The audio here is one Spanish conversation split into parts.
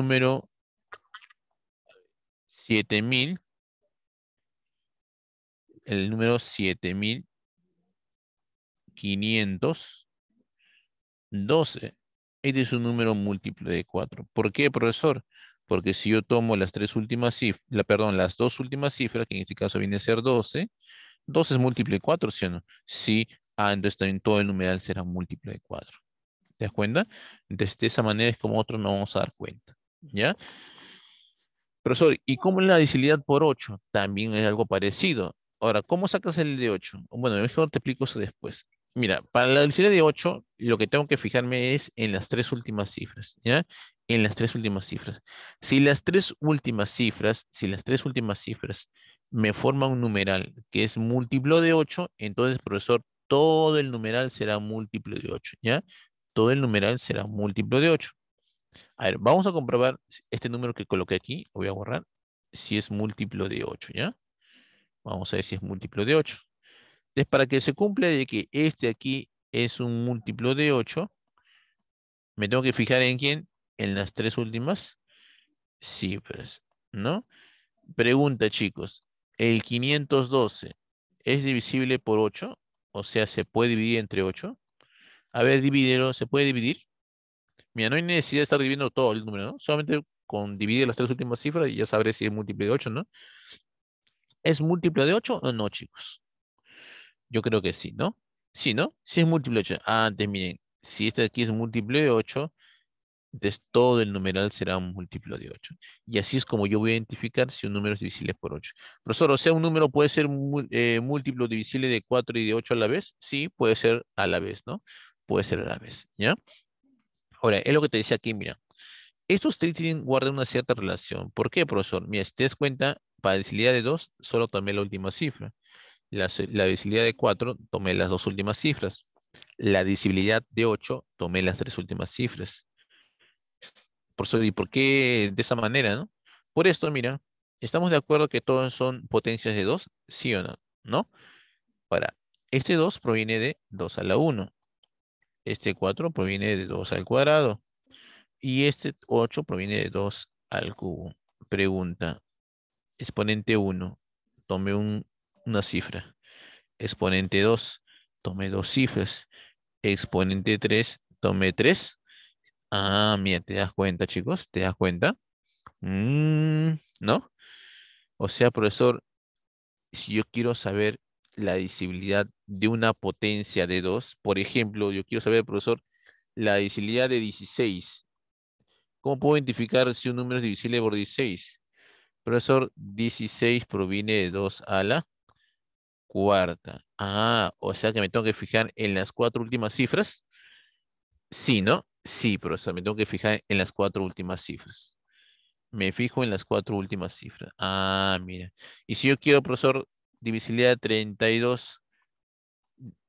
número 7000, el número 7512. Este es un número múltiple de 4. ¿Por qué, profesor? Porque si yo tomo las tres últimas cifras, la, perdón, las dos últimas cifras, que en este caso viene a ser 12, 12 es múltiple de 4, ¿sí o no? Sí, entonces también todo el numeral será múltiple de 4. ¿Te das cuenta? Entonces, de esa manera es como otros no vamos a dar cuenta. ¿Ya? Profesor, ¿y cómo es la divisibilidad por 8? También es algo parecido. Ahora, ¿cómo sacas el de 8? Bueno, mejor te explico eso después. Mira, para la divisibilidad de 8, lo que tengo que fijarme es en las tres últimas cifras, ¿ya? En las tres últimas cifras. Si las tres últimas cifras, si las tres últimas cifras me forman un numeral que es múltiplo de 8, entonces, profesor, todo el numeral será múltiplo de 8, ¿ya? Todo el numeral será múltiplo de 8. A ver, vamos a comprobar este número que coloqué aquí, voy a borrar, si es múltiplo de 8, ¿ya? Vamos a ver si es múltiplo de 8. Entonces, para que se cumpla de que este aquí es un múltiplo de 8, me tengo que fijar en quién, en las tres últimas cifras, ¿no? Pregunta, chicos, ¿el 512 es divisible por 8? O sea, ¿se puede dividir entre 8? A ver, divídelo, ¿se puede dividir? Mira, no hay necesidad de estar dividiendo todo el número, ¿no? Solamente con dividir las tres últimas cifras y ya sabré si es múltiplo de 8, ¿no? ¿Es múltiplo de 8 o no, chicos? Yo creo que sí, ¿no? Sí, ¿no? Si es múltiplo de 8. Antes, miren, si este de aquí es múltiplo de 8, entonces todo el numeral será un múltiplo de 8. Y así es como yo voy a identificar si un número es divisible por 8. Profesor, o sea, un número puede ser eh, múltiplo divisible de 4 y de 8 a la vez. Sí, puede ser a la vez, ¿no? Puede ser a la vez, ¿ya? Ahora, es lo que te decía aquí, mira. Estos tres guardan una cierta relación. ¿Por qué, profesor? Mira, si te das cuenta, para visibilidad de 2, solo tomé la última cifra. La, la visibilidad de 4, tomé las dos últimas cifras. La visibilidad de 8, tomé las tres últimas cifras. Por ¿y por qué de esa manera, no? Por esto, mira, ¿estamos de acuerdo que todos son potencias de 2? ¿Sí o no? ¿No? Ahora, este 2 proviene de 2 a la 1. Este 4 proviene de 2 al cuadrado. Y este 8 proviene de 2 al cubo. Pregunta. Exponente 1. Tome un, una cifra. Exponente 2. Tome dos cifras. Exponente 3. Tome 3. Ah, mira, ¿te das cuenta, chicos? ¿Te das cuenta? Mm, ¿No? O sea, profesor, si yo quiero saber la visibilidad de una potencia de 2. Por ejemplo, yo quiero saber, profesor, la divisibilidad de 16. ¿Cómo puedo identificar si un número es divisible por 16? Profesor, 16 proviene de 2 a la cuarta. Ah, o sea que me tengo que fijar en las cuatro últimas cifras. Sí, ¿no? Sí, profesor, me tengo que fijar en las cuatro últimas cifras. Me fijo en las cuatro últimas cifras. Ah, mira. Y si yo quiero, profesor, divisibilidad 32.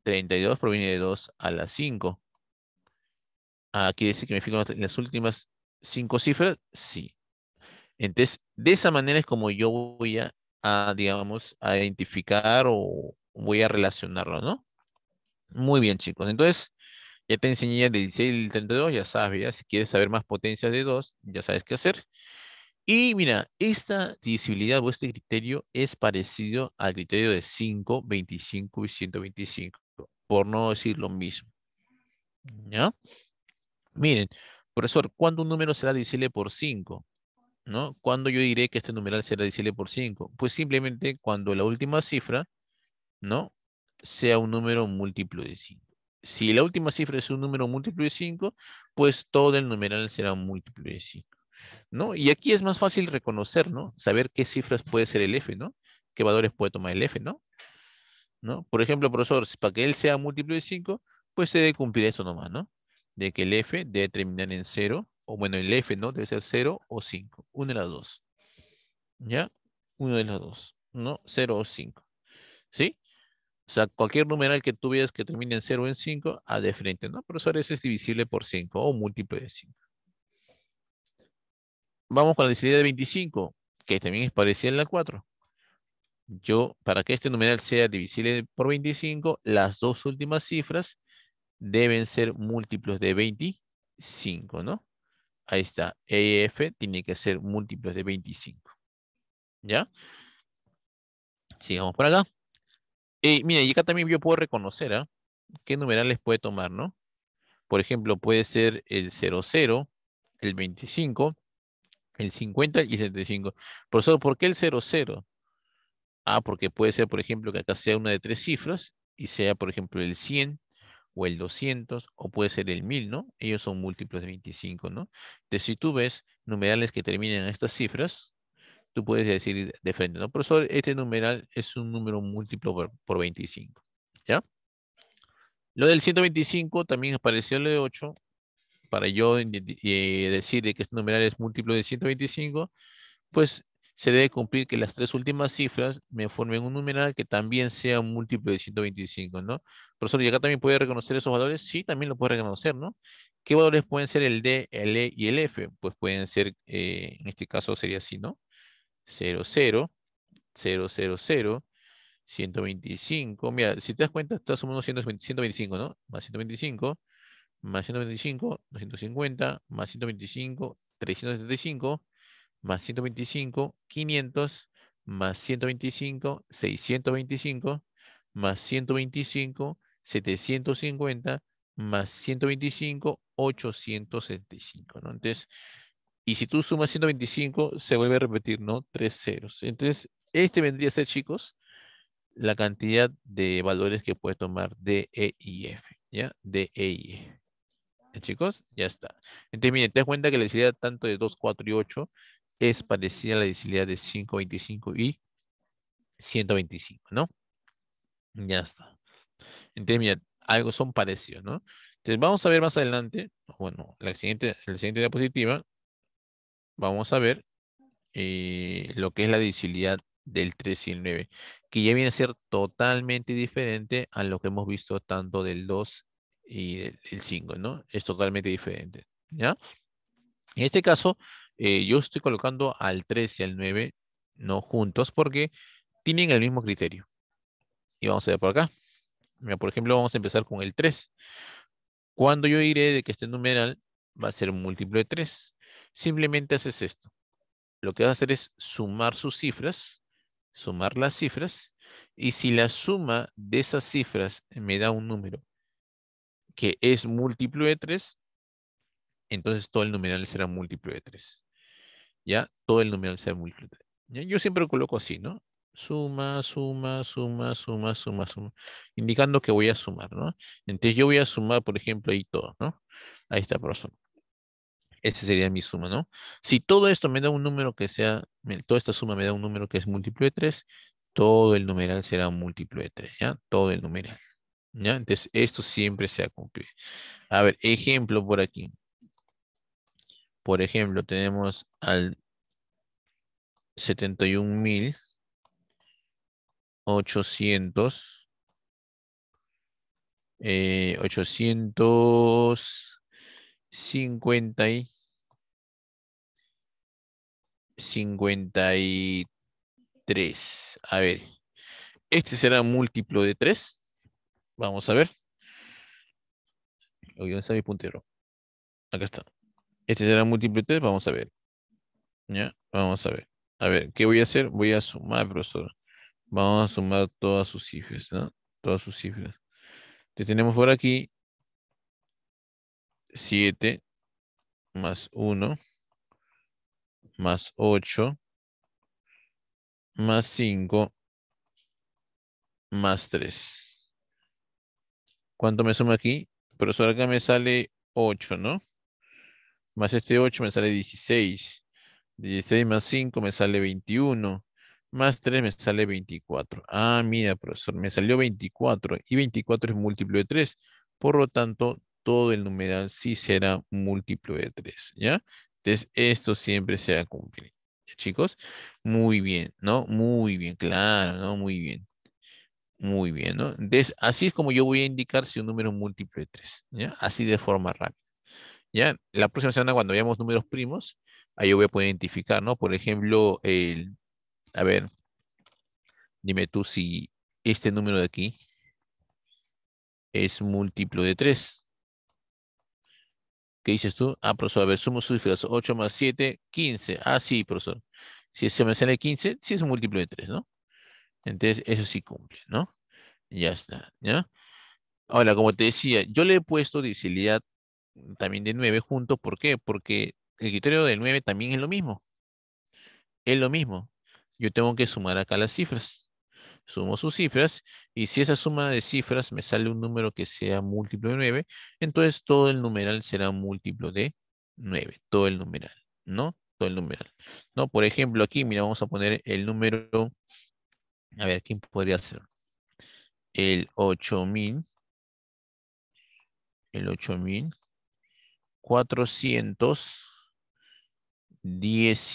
32 proviene de 2 a la 5. Aquí ah, ¿Quiere decir que me fijo en las últimas 5 cifras? Sí. Entonces, de esa manera es como yo voy a, digamos, a identificar o voy a relacionarlo, ¿no? Muy bien, chicos. Entonces, ya te enseñé el 16 y el 32, ya sabes, Si quieres saber más potencias de 2, ya sabes qué hacer. Y mira, esta divisibilidad o este criterio es parecido al criterio de 5, 25 y 125, por no decir lo mismo. ¿Ya? Miren, profesor, ¿cuándo un número será divisible por 5? ¿No? ¿Cuándo yo diré que este numeral será divisible por 5? Pues simplemente cuando la última cifra, ¿no? Sea un número múltiplo de 5. Si la última cifra es un número múltiplo de 5, pues todo el numeral será múltiplo de 5. ¿no? Y aquí es más fácil reconocer, ¿no? Saber qué cifras puede ser el F, ¿no? Qué valores puede tomar el F, ¿no? Por ejemplo, profesor, para que él sea múltiplo de 5, pues se debe cumplir eso nomás, ¿no? De que el F debe terminar en 0, o bueno, el F, ¿no? Debe ser 0 o 5, 1 de las dos. ¿Ya? Uno de las dos, ¿no? 0 o 5. ¿Sí? O sea, cualquier numeral que tú veas que termine en 0 o en 5, a de frente, ¿no? Profesor, ese es divisible por 5 o múltiplo de 5 vamos con la divisibilidad de 25, que también es parecida en la 4. Yo, para que este numeral sea divisible por 25, las dos últimas cifras deben ser múltiplos de 25, ¿no? Ahí está, EF tiene que ser múltiplos de 25. ¿Ya? Sigamos por acá. Y mira, y acá también yo puedo reconocer ¿ah? qué numerales puede tomar, ¿no? Por ejemplo, puede ser el 00, el 25, el 50 y el 75. Profesor, ¿por qué el 00? Ah, porque puede ser, por ejemplo, que acá sea una de tres cifras y sea, por ejemplo, el 100 o el 200 o puede ser el 1000, ¿no? Ellos son múltiplos de 25, ¿no? Entonces, si tú ves numerales que terminan en estas cifras, tú puedes decir de frente, ¿no? Profesor, este numeral es un número múltiplo por, 25, ¿ya? Lo del 125 también apareció el de 8 para yo eh, decir que este numeral es múltiplo de 125, pues se debe cumplir que las tres últimas cifras me formen un numeral que también sea un múltiplo de 125, ¿no? Profesor, ¿y acá también puede reconocer esos valores? Sí, también lo puede reconocer, ¿no? ¿Qué valores pueden ser el D, el E y el F? Pues pueden ser, eh, en este caso sería así, ¿no? 0, 0, 0, 0, 125. Mira, si te das cuenta, estás sumando 125, ¿no? Más 125, más 125, 250, más 125, 375, más 125, 500, más 125, 625, más 125, 750, más 125, 875, ¿no? Entonces, y si tú sumas 125, se vuelve a repetir, ¿no? Tres ceros. Entonces, este vendría a ser, chicos, la cantidad de valores que puedes tomar de E y F, ¿ya? D, E y F. E. Eh, chicos, ya está. Entonces, miren, ten cuenta que la disilidad tanto de 2, 4 y 8 es parecida a la disilidad de 5, 25 y 125, ¿no? Ya está. Entonces, miren, algo son parecidos, ¿no? Entonces, vamos a ver más adelante, bueno, la siguiente, la siguiente diapositiva, vamos a ver eh, lo que es la disilidad del 3 y el 9, que ya viene a ser totalmente diferente a lo que hemos visto tanto del 2 y el 5, ¿no? Es totalmente diferente, ¿ya? En este caso, eh, yo estoy colocando al 3 y al 9, no juntos, porque tienen el mismo criterio. Y vamos a ver por acá. Mira, por ejemplo, vamos a empezar con el 3. Cuando yo diré de que este numeral va a ser un múltiplo de 3, simplemente haces esto. Lo que vas a hacer es sumar sus cifras, sumar las cifras, y si la suma de esas cifras me da un número que es múltiplo de 3, entonces todo el numeral será múltiplo de 3. ¿Ya? Todo el numeral será múltiplo de 3. Yo siempre lo coloco así, ¿no? Suma, suma, suma, suma, suma, suma. Indicando que voy a sumar, ¿no? Entonces yo voy a sumar, por ejemplo, ahí todo, ¿no? está por eso. Ese sería mi suma, ¿no? Si todo esto me da un número que sea, toda esta suma me da un número que es múltiplo de 3, todo el numeral será múltiplo de 3, ¿ya? Todo el numeral. ¿Ya? Entonces, esto siempre se ha cumplido. A ver, ejemplo por aquí. Por ejemplo, tenemos al 71.800. Eh, ochocientos Cincuenta y Tres A ver, este será múltiplo de tres Vamos a ver. Oye, ¿dónde está mi puntero? Acá está. Este será múltiple 3, vamos a ver. ¿Ya? Vamos a ver. A ver, ¿qué voy a hacer? Voy a sumar, profesor. Vamos a sumar todas sus cifras, ¿no? Todas sus cifras. Entonces tenemos por aquí 7 más 1 más 8 más 5 más 3. ¿Cuánto me suma aquí? Profesor, acá me sale 8, ¿no? Más este 8 me sale 16. 16 más 5 me sale 21. Más 3 me sale 24. Ah, mira, profesor, me salió 24. Y 24 es múltiplo de 3. Por lo tanto, todo el numeral sí será múltiplo de 3, ¿ya? Entonces, esto siempre se va chicos? Muy bien, ¿no? Muy bien, claro, ¿no? Muy bien. Muy bien, ¿no? así es como yo voy a indicar si un número es múltiplo de 3, ¿ya? Así de forma rápida. ¿Ya? La próxima semana cuando veamos números primos, ahí yo voy a poder identificar, ¿no? Por ejemplo, el, a ver, dime tú si este número de aquí es múltiplo de 3. ¿Qué dices tú? Ah, profesor, a ver, sumo sus cifras, 8 más 7, 15. Ah, sí, profesor. Si se me sale 15, sí es un múltiplo de 3, ¿no? Entonces, eso sí cumple, ¿no? Ya está, ¿ya? Ahora, como te decía, yo le he puesto disilidad también de 9 junto. ¿Por qué? Porque el criterio de 9 también es lo mismo. Es lo mismo. Yo tengo que sumar acá las cifras. Sumo sus cifras y si esa suma de cifras me sale un número que sea múltiplo de 9, entonces todo el numeral será múltiplo de 9. Todo el numeral, ¿no? Todo el numeral. ¿no? Por ejemplo, aquí, mira, vamos a poner el número a ver, ¿quién podría ser? El 8000. El 8000. 400. 10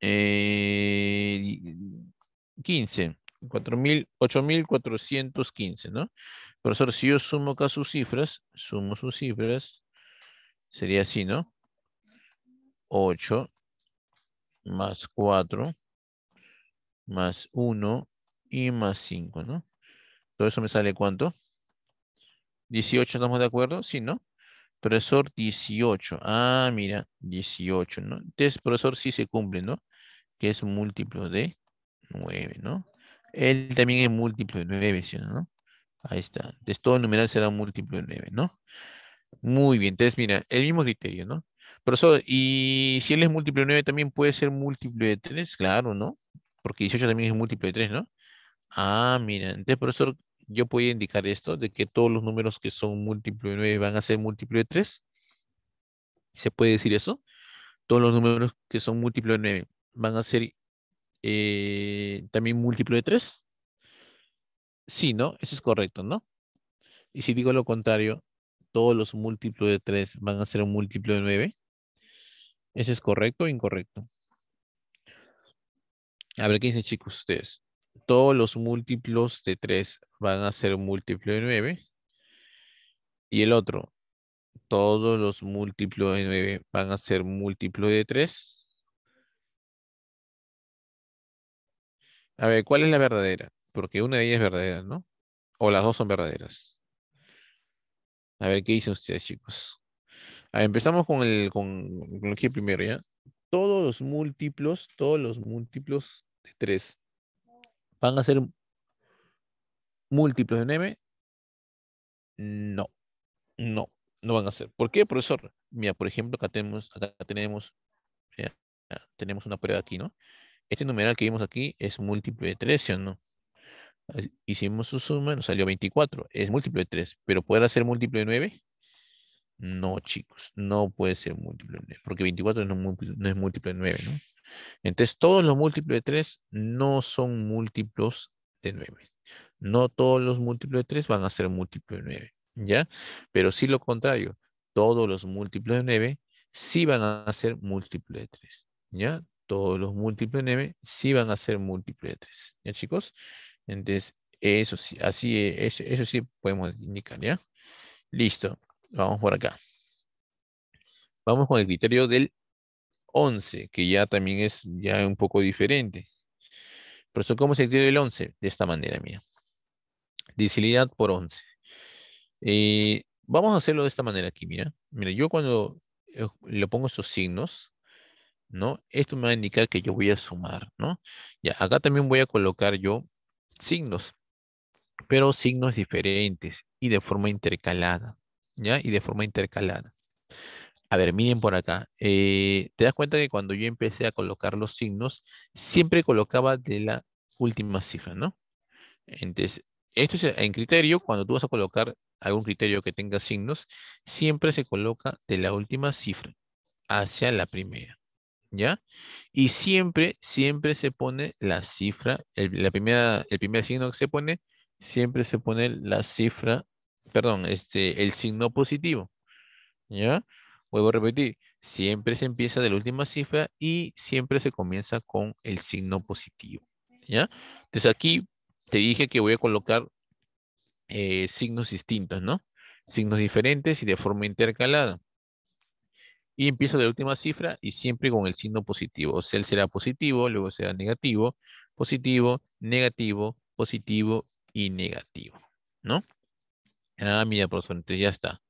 eh, 15. 8.415, ¿no? Profesor, si yo sumo acá sus cifras, sumo sus cifras, sería así, ¿no? 8 más 4 más 1 y más 5, ¿no? Todo eso me sale cuánto? 18, ¿estamos de acuerdo? Sí, ¿no? Profesor 18. Ah, mira, 18, ¿no? Entonces, profesor sí se cumple, ¿no? Que es múltiplo de 9, ¿no? Él también es múltiplo de 9, ¿sí, no? Ahí está. Entonces, todo el numeral será múltiplo de 9, ¿no? Muy bien. Entonces, mira, el mismo criterio, ¿no? Profesor, y si él es múltiplo de 9, también puede ser múltiplo de 3, claro, ¿no? Porque 18 también es múltiplo de 3, ¿no? Ah, mira, entonces, profesor, yo podía indicar esto, de que todos los números que son múltiplo de 9 van a ser múltiplo de 3. ¿Se puede decir eso? Todos los números que son múltiplo de 9 van a ser eh, también múltiplo de 3. Sí, ¿no? Eso es correcto, ¿no? Y si digo lo contrario, todos los múltiplos de 3 van a ser un múltiplo de 9. ¿Eso es correcto o incorrecto? A ver, ¿qué dicen chicos ustedes? todos los múltiplos de 3 van a ser múltiplo de 9. Y el otro, todos los múltiplos de 9 van a ser múltiplo de 3. A ver, ¿cuál es la verdadera? Porque una de ellas es verdadera, ¿no? O las dos son verdaderas. A ver, ¿qué dicen ustedes, chicos? empezamos con el con, primero, ¿ya? Todos los múltiplos, todos los múltiplos de 3 ¿Van a ser múltiplos de 9? No, no, no van a ser. ¿Por qué, profesor? Mira, por ejemplo, acá tenemos, acá tenemos, tenemos una prueba aquí, ¿no? Este numeral que vimos aquí es múltiplo de ¿o no? Hicimos su suma, nos salió 24. Es múltiplo de 3, pero puede ser múltiplo de 9? No, chicos, no puede ser múltiplo de 9, porque 24 no, no es múltiplo de 9, ¿no? Entonces, todos los múltiplos de 3 no son múltiplos de 9. No todos los múltiplos de 3 van a ser múltiplos de 9, ¿ya? Pero sí lo contrario, todos los múltiplos de 9 sí van a ser múltiplos de 3, ¿ya? Todos los múltiplos de 9 sí van a ser múltiplos de 3, ¿ya chicos? Entonces, eso sí, así, e, eso, eso sí podemos indicar, ¿ya? Listo, vamos por acá. Vamos con el criterio del 11, que ya también es ya un poco diferente. pero eso, ¿cómo se escribe el 11? De esta manera, mira. Dicilidad por 11. Eh, vamos a hacerlo de esta manera aquí, mira. Mira, yo cuando eh, le pongo estos signos, ¿no? Esto me va a indicar que yo voy a sumar, ¿no? Ya, acá también voy a colocar yo signos, pero signos diferentes y de forma intercalada, ¿ya? Y de forma intercalada. A ver, miren por acá. Eh, te das cuenta que cuando yo empecé a colocar los signos, siempre colocaba de la última cifra, ¿no? Entonces, esto es en criterio, cuando tú vas a colocar algún criterio que tenga signos, siempre se coloca de la última cifra hacia la primera, ¿ya? Y siempre, siempre se pone la cifra, el, la primera, el primer signo que se pone, siempre se pone la cifra, perdón, este, el signo positivo, ¿ya? Vuelvo repetir, siempre se empieza de la última cifra y siempre se comienza con el signo positivo. ¿ya? Entonces aquí te dije que voy a colocar eh, signos distintos, ¿no? Signos diferentes y de forma intercalada. Y empiezo de la última cifra y siempre con el signo positivo. O sea, él será positivo, luego será negativo, positivo, negativo, positivo y negativo, ¿no? Ah, mira, profesor, entonces ya está.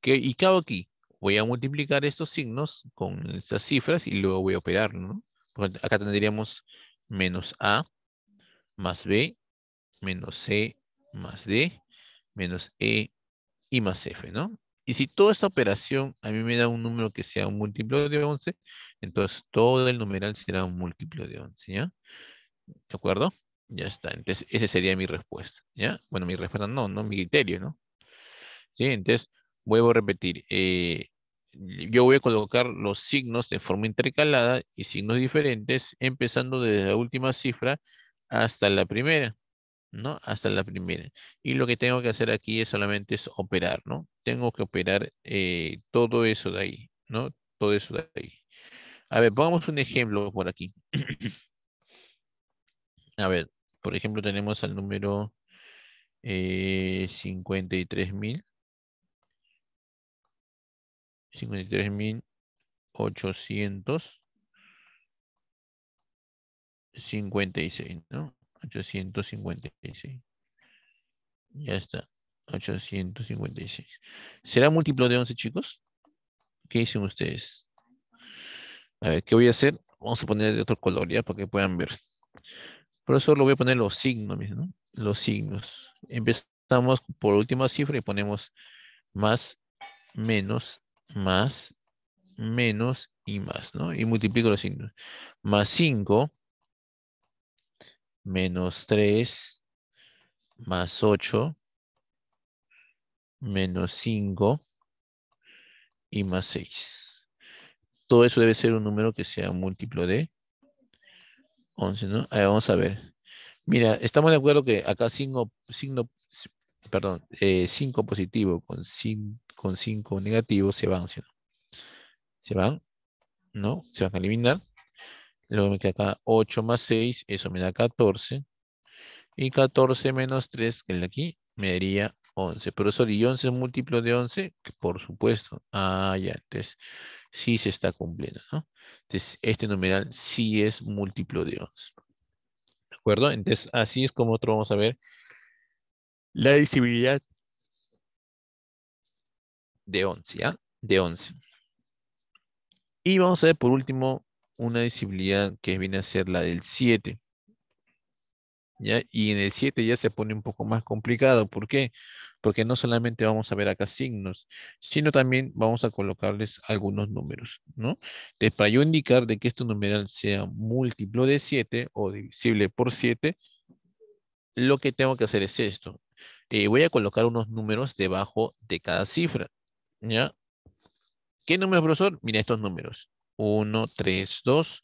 ¿Qué, ¿Y qué hago aquí? voy a multiplicar estos signos con estas cifras y luego voy a operar, ¿no? acá tendríamos menos A más B menos C más D menos E y más F, ¿no? Y si toda esta operación a mí me da un número que sea un múltiplo de 11, entonces todo el numeral será un múltiplo de 11, ¿ya? ¿De acuerdo? Ya está. Entonces, esa sería mi respuesta, ¿ya? Bueno, mi respuesta no, no, mi criterio, ¿no? Sí, entonces, vuelvo a repetir. Eh, yo voy a colocar los signos de forma intercalada y signos diferentes, empezando desde la última cifra hasta la primera, ¿no? Hasta la primera. Y lo que tengo que hacer aquí es solamente es operar, ¿no? Tengo que operar eh, todo eso de ahí, ¿no? Todo eso de ahí. A ver, pongamos un ejemplo por aquí. A ver, por ejemplo, tenemos al número 53.000. Eh, 53.800. ¿no? 856. Ya está. 856. ¿Será múltiplo de 11, chicos? ¿Qué dicen ustedes? A ver, ¿qué voy a hacer? Vamos a poner de otro color, ¿ya? Para que puedan ver. Por eso lo voy a poner los signos, ¿no? Los signos. Empezamos por última cifra y ponemos más, menos, más, menos y más, ¿no? Y multiplico los signos. Más 5, menos 3, más 8, menos 5 y más 6. Todo eso debe ser un número que sea un múltiplo de 11, ¿no? vamos a ver. Mira, estamos de acuerdo que acá signo, signo perdón, 5 eh, positivo con 5 con 5 negativos se van, Se van, ¿no? Se van a eliminar. Luego me queda acá 8 más 6, eso me da 14. Y 14 menos 3, que es aquí, me daría 11. Pero eso de 11 es múltiplo de 11? que Por supuesto. Ah, ya, entonces sí se está cumpliendo, ¿no? Entonces este numeral sí es múltiplo de 11. ¿De acuerdo? Entonces así es como otro vamos a ver la divisibilidad de 11, ¿ya? De 11. Y vamos a ver por último una visibilidad que viene a ser la del 7. ¿Ya? Y en el 7 ya se pone un poco más complicado. ¿Por qué? Porque no solamente vamos a ver acá signos, sino también vamos a colocarles algunos números, ¿no? Entonces, para yo indicar de que este numeral sea múltiplo de 7 o divisible por 7, lo que tengo que hacer es esto. Eh, voy a colocar unos números debajo de cada cifra. ¿Ya? ¿Qué números, profesor? Mira estos números. 1, 3, 2,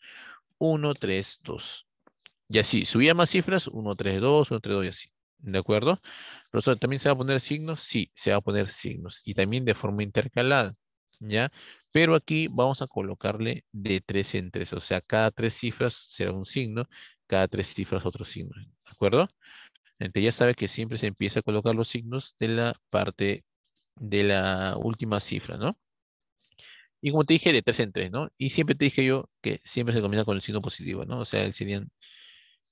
1, 3, 2. Y así, subía más cifras, 1, 3, 2, 1, 3, 2 y así. ¿De acuerdo? Profesor, ¿también se va a poner signos? Sí, se va a poner signos. Y también de forma intercalada. ¿Ya? Pero aquí vamos a colocarle de 3 en 3. O sea, cada 3 cifras será un signo, cada 3 cifras otro signo. ¿De acuerdo? Entonces ya sabe que siempre se empieza a colocar los signos de la parte de la última cifra, ¿no? Y como te dije, de 3 en 3, ¿no? Y siempre te dije yo que siempre se comienza con el signo positivo, ¿no? O sea, serían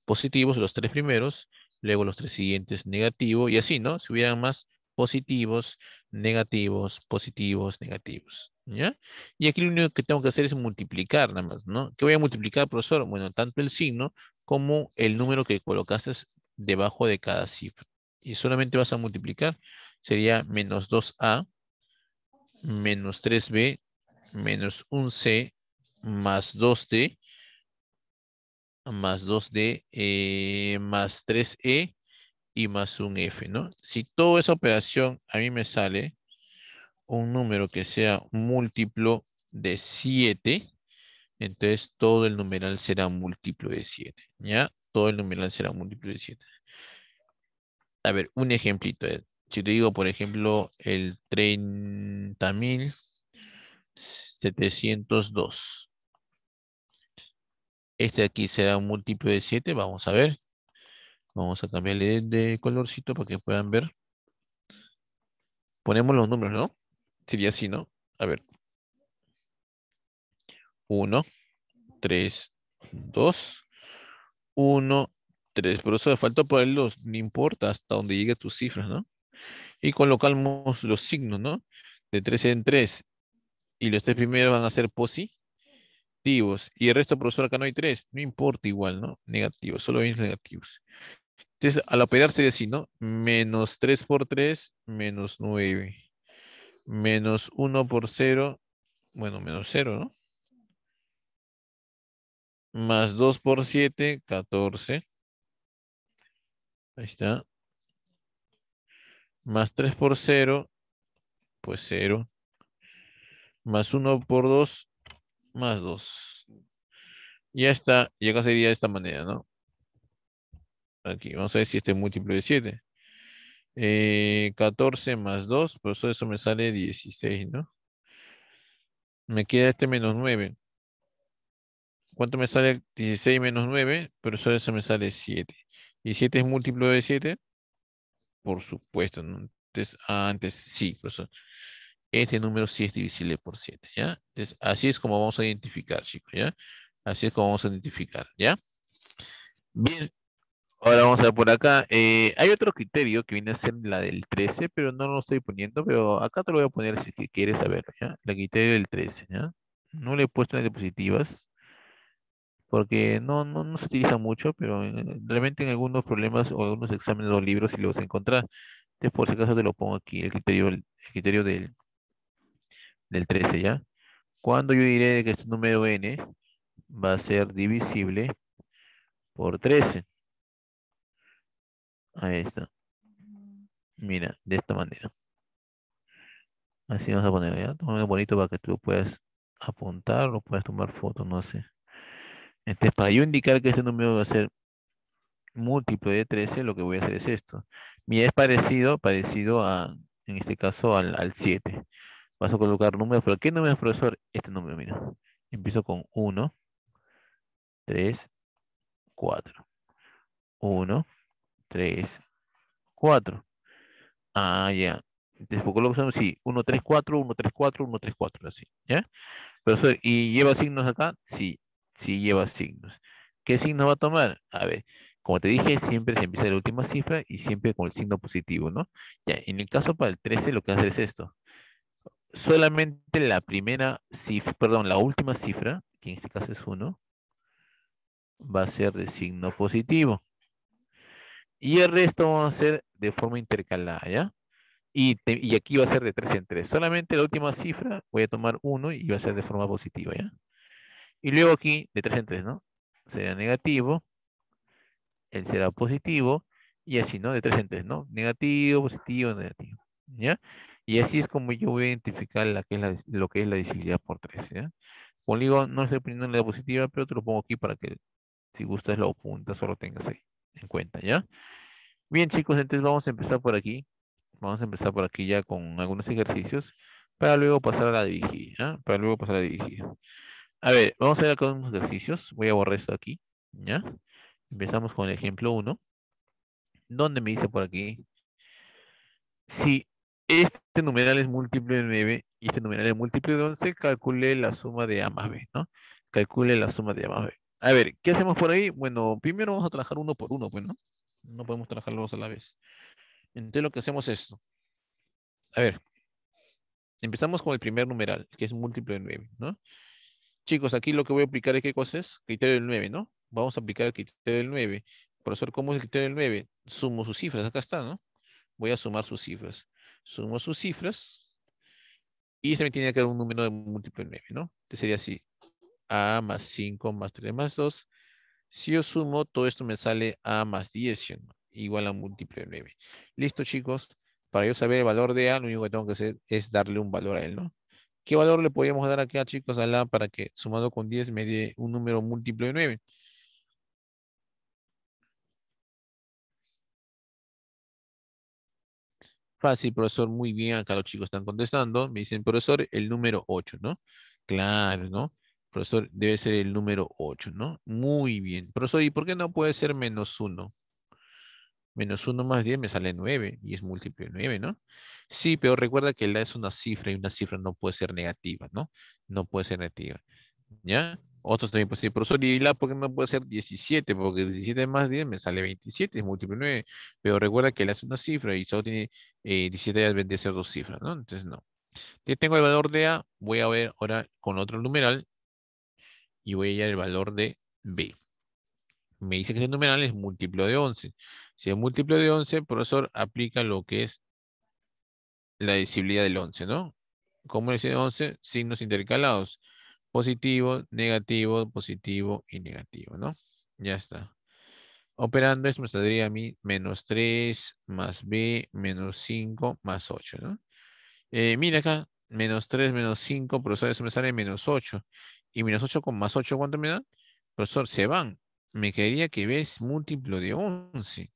positivos los tres primeros, luego los tres siguientes negativo, y así, ¿no? Si hubieran más positivos, negativos, positivos, negativos, ¿ya? Y aquí lo único que tengo que hacer es multiplicar nada más, ¿no? ¿Qué voy a multiplicar, profesor? Bueno, tanto el signo como el número que colocaste debajo de cada cifra. Y solamente vas a multiplicar sería menos 2A, menos 3B, menos 1C, más 2D, más 2D, eh, más 3E y más un F, ¿no? Si toda esa operación a mí me sale un número que sea múltiplo de 7, entonces todo el numeral será múltiplo de 7, ¿ya? Todo el numeral será múltiplo de 7. A ver, un ejemplito si te digo, por ejemplo, el 30.702. Este aquí será un múltiplo de 7. Vamos a ver. Vamos a cambiarle de colorcito para que puedan ver. Ponemos los números, ¿no? Sería así, ¿no? A ver. 1, 3, 2, 1, 3. Por eso me falta ponerlos, no importa hasta donde llegue tus cifras, ¿no? y colocamos los signos, ¿no? De 3 en 3 y los tres primeros van a ser positivos y el resto, profesor, acá no hay tres, no importa igual, ¿no? Negativos, solo hay negativos. Entonces, al operar sería así, ¿no? Menos 3 por 3, menos 9. Menos 1 por 0, bueno, menos 0, ¿no? Más 2 por 7, 14. Ahí está. Más 3 por 0, pues 0. Más 1 por 2, más 2. Ya está, y acá sería de esta manera, ¿no? Aquí, vamos a ver si este múltiplo de 7. 14 eh, más 2, por eso eso me sale 16, ¿no? Me queda este menos 9. ¿Cuánto me sale 16 menos 9? Por eso eso me sale 7. ¿Y 7 es múltiplo de 7? Por supuesto, antes sí, Este número sí es divisible por 7, ¿ya? Entonces, así es como vamos a identificar, chicos, ¿ya? Así es como vamos a identificar, ¿ya? Bien, ahora vamos a ver por acá. Eh, hay otro criterio que viene a ser la del 13, pero no lo estoy poniendo, pero acá te lo voy a poner si quieres saber, ¿ya? La criterio del 13, ¿ya? No le he puesto en las diapositivas porque no, no, se utiliza mucho, pero realmente en algunos problemas o algunos exámenes o libros si los encontras, Entonces, por si acaso te lo pongo aquí, el criterio, el criterio del, del 13, ¿ya? Cuando yo diré que este número n va a ser divisible por 13. Ahí está. Mira, de esta manera. Así vamos a poner, ¿ya? Un bonito para que tú puedas apuntar o puedas tomar fotos, no sé. Entonces, para yo indicar que ese número va a ser múltiplo de 13, lo que voy a hacer es esto. Mira, es parecido, parecido a, en este caso, al, 7. Vas a colocar números, pero ¿qué número, profesor? Este número, mira. Empiezo con 1, 3, 4. 1, 3, 4. Ah, ya. Después coloco sí, 1, 3, 4, 1, 3, 4, 1, 3, 4, así, ¿ya? Profesor, ¿y lleva signos acá? Sí si lleva signos. ¿Qué signo va a tomar? A ver, como te dije, siempre se empieza la última cifra y siempre con el signo positivo, ¿no? Ya, en el caso para el 13 lo que hace es esto. Solamente la primera cifra, perdón, la última cifra, que en este caso es 1, va a ser de signo positivo. Y el resto va a ser de forma intercalada, ¿ya? Y, y aquí va a ser de 3 en 3. Solamente la última cifra voy a tomar 1 y va a ser de forma positiva, ¿ya? Y luego aquí, de 3 en 3, ¿no? Será negativo, él será positivo, y así, ¿no? De 3 en 3, ¿no? Negativo, positivo, negativo, ¿ya? Y así es como yo voy a identificar la que lo que es la divisibilidad por 3, ¿ya? digo, no estoy poniendo la positiva, pero te lo pongo aquí para que si gustas lo apuntas solo tengas ahí en cuenta, ¿ya? Bien, chicos, entonces vamos a empezar por aquí. Vamos a empezar por aquí ya con algunos ejercicios para luego pasar a la dirigida, ¿ya? Para luego pasar a la dirigida. A ver, vamos a ver acá unos ejercicios. Voy a borrar esto aquí, ¿ya? Empezamos con el ejemplo 1. Donde me dice por aquí? Si este numeral es múltiple de 9 y este numeral es múltiple de 11, calcule la suma de A más B, ¿no? Calcule la suma de A más B. A ver, ¿qué hacemos por ahí? Bueno, primero vamos a trabajar uno por uno, pues, ¿no? No podemos trabajarlos a la vez. Entonces lo que hacemos es esto. A ver, empezamos con el primer numeral, que es múltiple de 9, ¿no? Chicos, aquí lo que voy a aplicar es qué cosa es, criterio del 9, ¿no? Vamos a aplicar el criterio del 9. Profesor, ¿cómo es el criterio del 9? Sumo sus cifras, acá está, ¿no? Voy a sumar sus cifras. Sumo sus cifras. Y se me tiene que dar un número de múltiplo de 9, ¿no? Entonces sería así. A más 5 más 3 más 2. Si yo sumo, todo esto me sale A más 10, igual a múltiplo de 9. Listo, chicos. Para yo saber el valor de A, lo único que tengo que hacer es darle un valor a él, ¿no? ¿Qué valor le podríamos dar acá, chicos, a la para que sumado con 10 me dé un número múltiplo de 9? Fácil, profesor, muy bien. Acá los chicos están contestando. Me dicen, profesor, el número 8, ¿no? Claro, ¿no? Profesor, debe ser el número 8, ¿no? Muy bien. Profesor, ¿y por qué no puede ser menos 1? Menos 1 más 10 me sale 9 y es múltiplo de 9, ¿no? Sí, pero recuerda que la es una cifra y una cifra no puede ser negativa, ¿no? No puede ser negativa. ¿Ya? Otros también pueden decir, profesor, ¿y la por qué no puede ser 17? Porque 17 más 10 me sale 27, es múltiplo de 9. Pero recuerda que la es una cifra y solo tiene eh, 17 de ser dos cifras, ¿no? Entonces no. Ya tengo el valor de A, voy a ver ahora con otro numeral y voy a hallar el valor de B. Me dice que ese numeral es múltiplo de 11. Si es múltiplo de 11, profesor, aplica lo que es la divisibilidad del 11, ¿no? ¿Cómo es el 11? Signos intercalados. Positivo, negativo, positivo y negativo, ¿no? Ya está. Operando esto me saldría a mí menos 3 más B menos 5 más 8, ¿no? Eh, mira acá, menos 3 menos 5, profesor, eso me sale menos 8. Y menos 8 con más 8, ¿cuánto me da? Profesor, se van. Me quedaría que B es múltiplo de 11.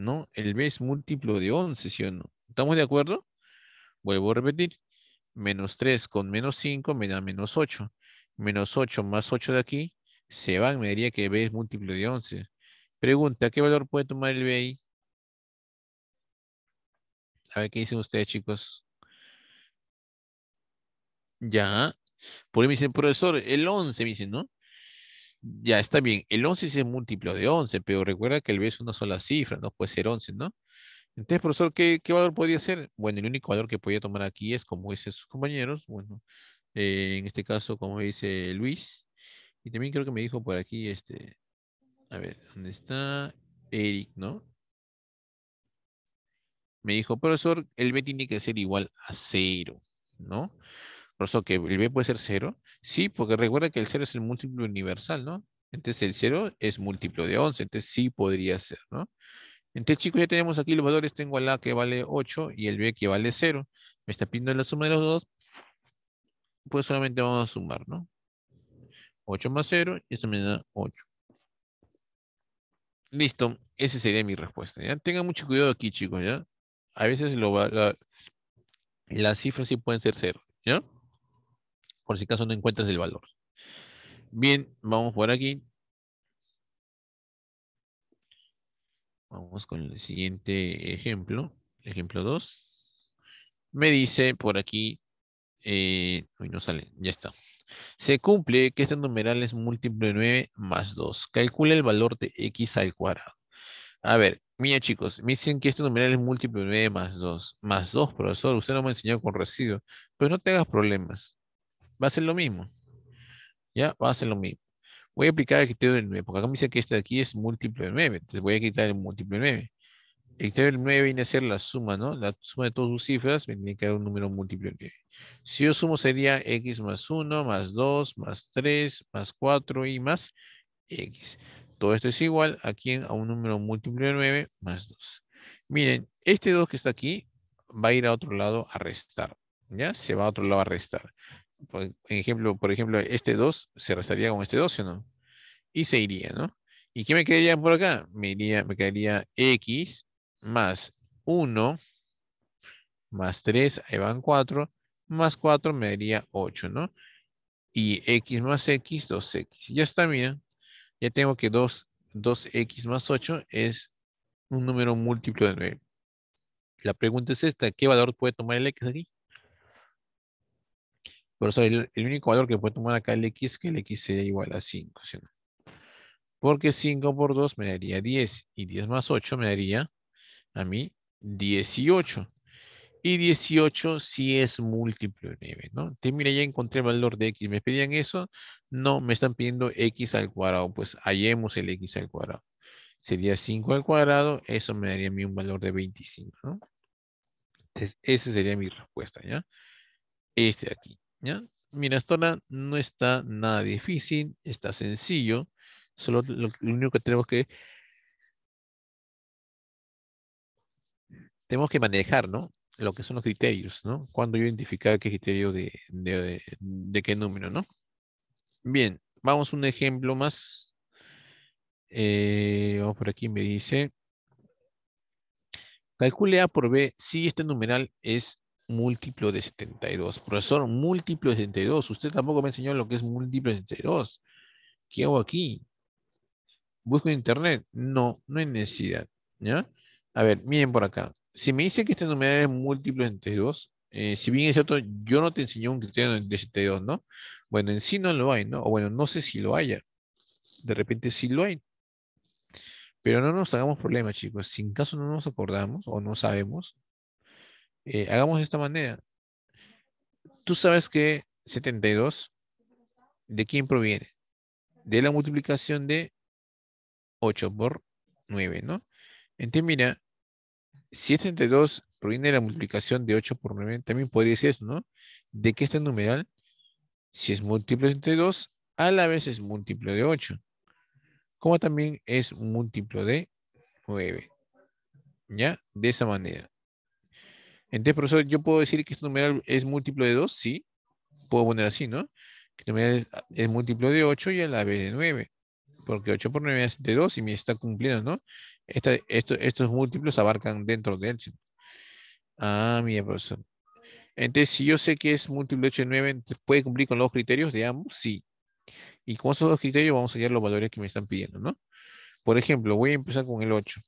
¿no? El B es múltiplo de 11, ¿sí o no? ¿Estamos de acuerdo? Vuelvo a repetir. Menos 3 con menos 5 me da menos 8. Menos 8 más 8 de aquí se van, me diría que B es múltiplo de 11. Pregunta, ¿qué valor puede tomar el B A ver qué dicen ustedes, chicos. Ya. Por ahí me dicen, profesor, el 11, me dicen, ¿no? Ya, está bien. El 11 es múltiplo de 11, pero recuerda que el B es una sola cifra, no puede ser 11, ¿no? Entonces, profesor, ¿qué, valor podría ser? Bueno, el único valor que podía tomar aquí es, como dicen sus compañeros, bueno, eh, en este caso, como dice Luis, y también creo que me dijo por aquí, este, a ver, ¿dónde está Eric, no? Me dijo, profesor, el B tiene que ser igual a cero, ¿no? Por eso que el B puede ser 0. Sí, porque recuerda que el 0 es el múltiplo universal, ¿no? Entonces el 0 es múltiplo de 11, entonces sí podría ser, ¿no? Entonces, chicos, ya tenemos aquí los valores. Tengo el A que vale 8 y el B que vale 0. Me está pidiendo la suma de los dos. Pues solamente vamos a sumar, ¿no? 8 más 0 y eso me da 8. Listo. Esa sería mi respuesta, ¿ya? Tengan mucho cuidado aquí, chicos, ¿ya? A veces lo, la, las cifras sí pueden ser cero, ¿ya? por si acaso no encuentras el valor. Bien, vamos por aquí. Vamos con el siguiente ejemplo, ejemplo 2. Me dice por aquí, eh, uy, no sale, ya está. Se cumple que este numeral es múltiplo de 9 más 2. Calcula el valor de x al cuadrado. A ver, mira chicos, me dicen que este numeral es múltiplo de 9 más 2. Más 2, profesor, usted no me ha enseñado con residuo. Pues no te hagas problemas va a ser lo mismo. Ya, va a ser lo mismo. Voy a aplicar el criterio del 9, porque acá me dice que este de aquí es múltiplo de 9. Entonces voy a quitar el múltiplo de 9. El criterio del 9 viene a ser la suma, ¿no? La suma de todas sus cifras me tiene que dar un número múltiplo de 9. Si yo sumo sería x más 1, más 2, más 3, más 4 y más x. Todo esto es igual a A un número múltiplo de 9 más 2. Miren, este 2 que está aquí va a ir a otro lado a restar. ¿Ya? Se va a otro lado a restar por ejemplo, por ejemplo, este 2 se restaría con este 2, no? Y se iría, ¿no? ¿Y qué me quedaría por acá? Me, iría, me quedaría x más 1 más 3, ahí van 4, más 4 me daría 8, ¿no? Y x más x, 2x. Ya está, mira. Ya tengo que 2, 2x más 8 es un número múltiplo de 9. La pregunta es esta, ¿qué valor puede tomar el x aquí? Por eso el, único valor que puede tomar acá el x, es que el x sea igual a 5, ¿sí? Porque 5 por 2 me daría 10, y 10 más 8 me daría a mí 18. Y 18 sí es múltiplo de 9, ¿no? Entonces, mira, ya encontré el valor de x. ¿Me pedían eso? No, me están pidiendo x al cuadrado. Pues hallemos el x al cuadrado. Sería 5 al cuadrado, eso me daría a mí un valor de 25, ¿no? Entonces, esa sería mi respuesta, ¿ya? Este de aquí. ¿ya? Mira, esto no está nada difícil, está sencillo. Solo lo, único que tenemos que... Tenemos que manejar, ¿no? Lo que son los criterios, ¿no? Cuando yo identificar qué criterio de, de, qué número, ¿no? Bien, vamos a un ejemplo más. Eh, vamos por aquí, me dice. Calcule A por B si este numeral es múltiplo de 72. Profesor, múltiplo de 72. Usted tampoco me enseñó lo que es múltiplo de 72. ¿Qué hago aquí? ¿Busco en internet? No, no hay necesidad. ¿ya? A ver, miren por acá. Si me dice que este número es múltiplo de 72, eh, si bien es cierto, yo no te enseñé un criterio de 72, ¿no? Bueno, en sí no lo hay, ¿no? O bueno, no sé si lo haya. De repente sí lo hay. Pero no nos hagamos problemas, chicos. Si en caso no nos acordamos o no sabemos, eh, hagamos de esta manera. Tú sabes que 72, ¿de quién proviene? De la multiplicación de 8 por 9, ¿no? Entonces, mira, si 72 proviene de la multiplicación de 8 por 9, también podría decir eso, ¿no? De que este numeral, si es múltiplo de 72, a la vez es múltiplo de 8. Como también es múltiplo de 9. ¿Ya? De esa manera. Entonces, profesor, yo puedo decir que este numeral es múltiplo de 2, sí. Puedo poner así, ¿no? Que el numeral es, múltiplo de 8 y a la vez de 9. Porque 8 por 9 es de 2 y me está cumpliendo, ¿no? estos múltiplos abarcan dentro de él. Ah, mira, profesor. Entonces, si yo sé que es múltiplo de 8 y 9, ¿puede cumplir con los criterios de ambos? Sí. Y con esos dos criterios vamos a hallar los valores que me están pidiendo, ¿no? Por ejemplo, voy a empezar con el 8.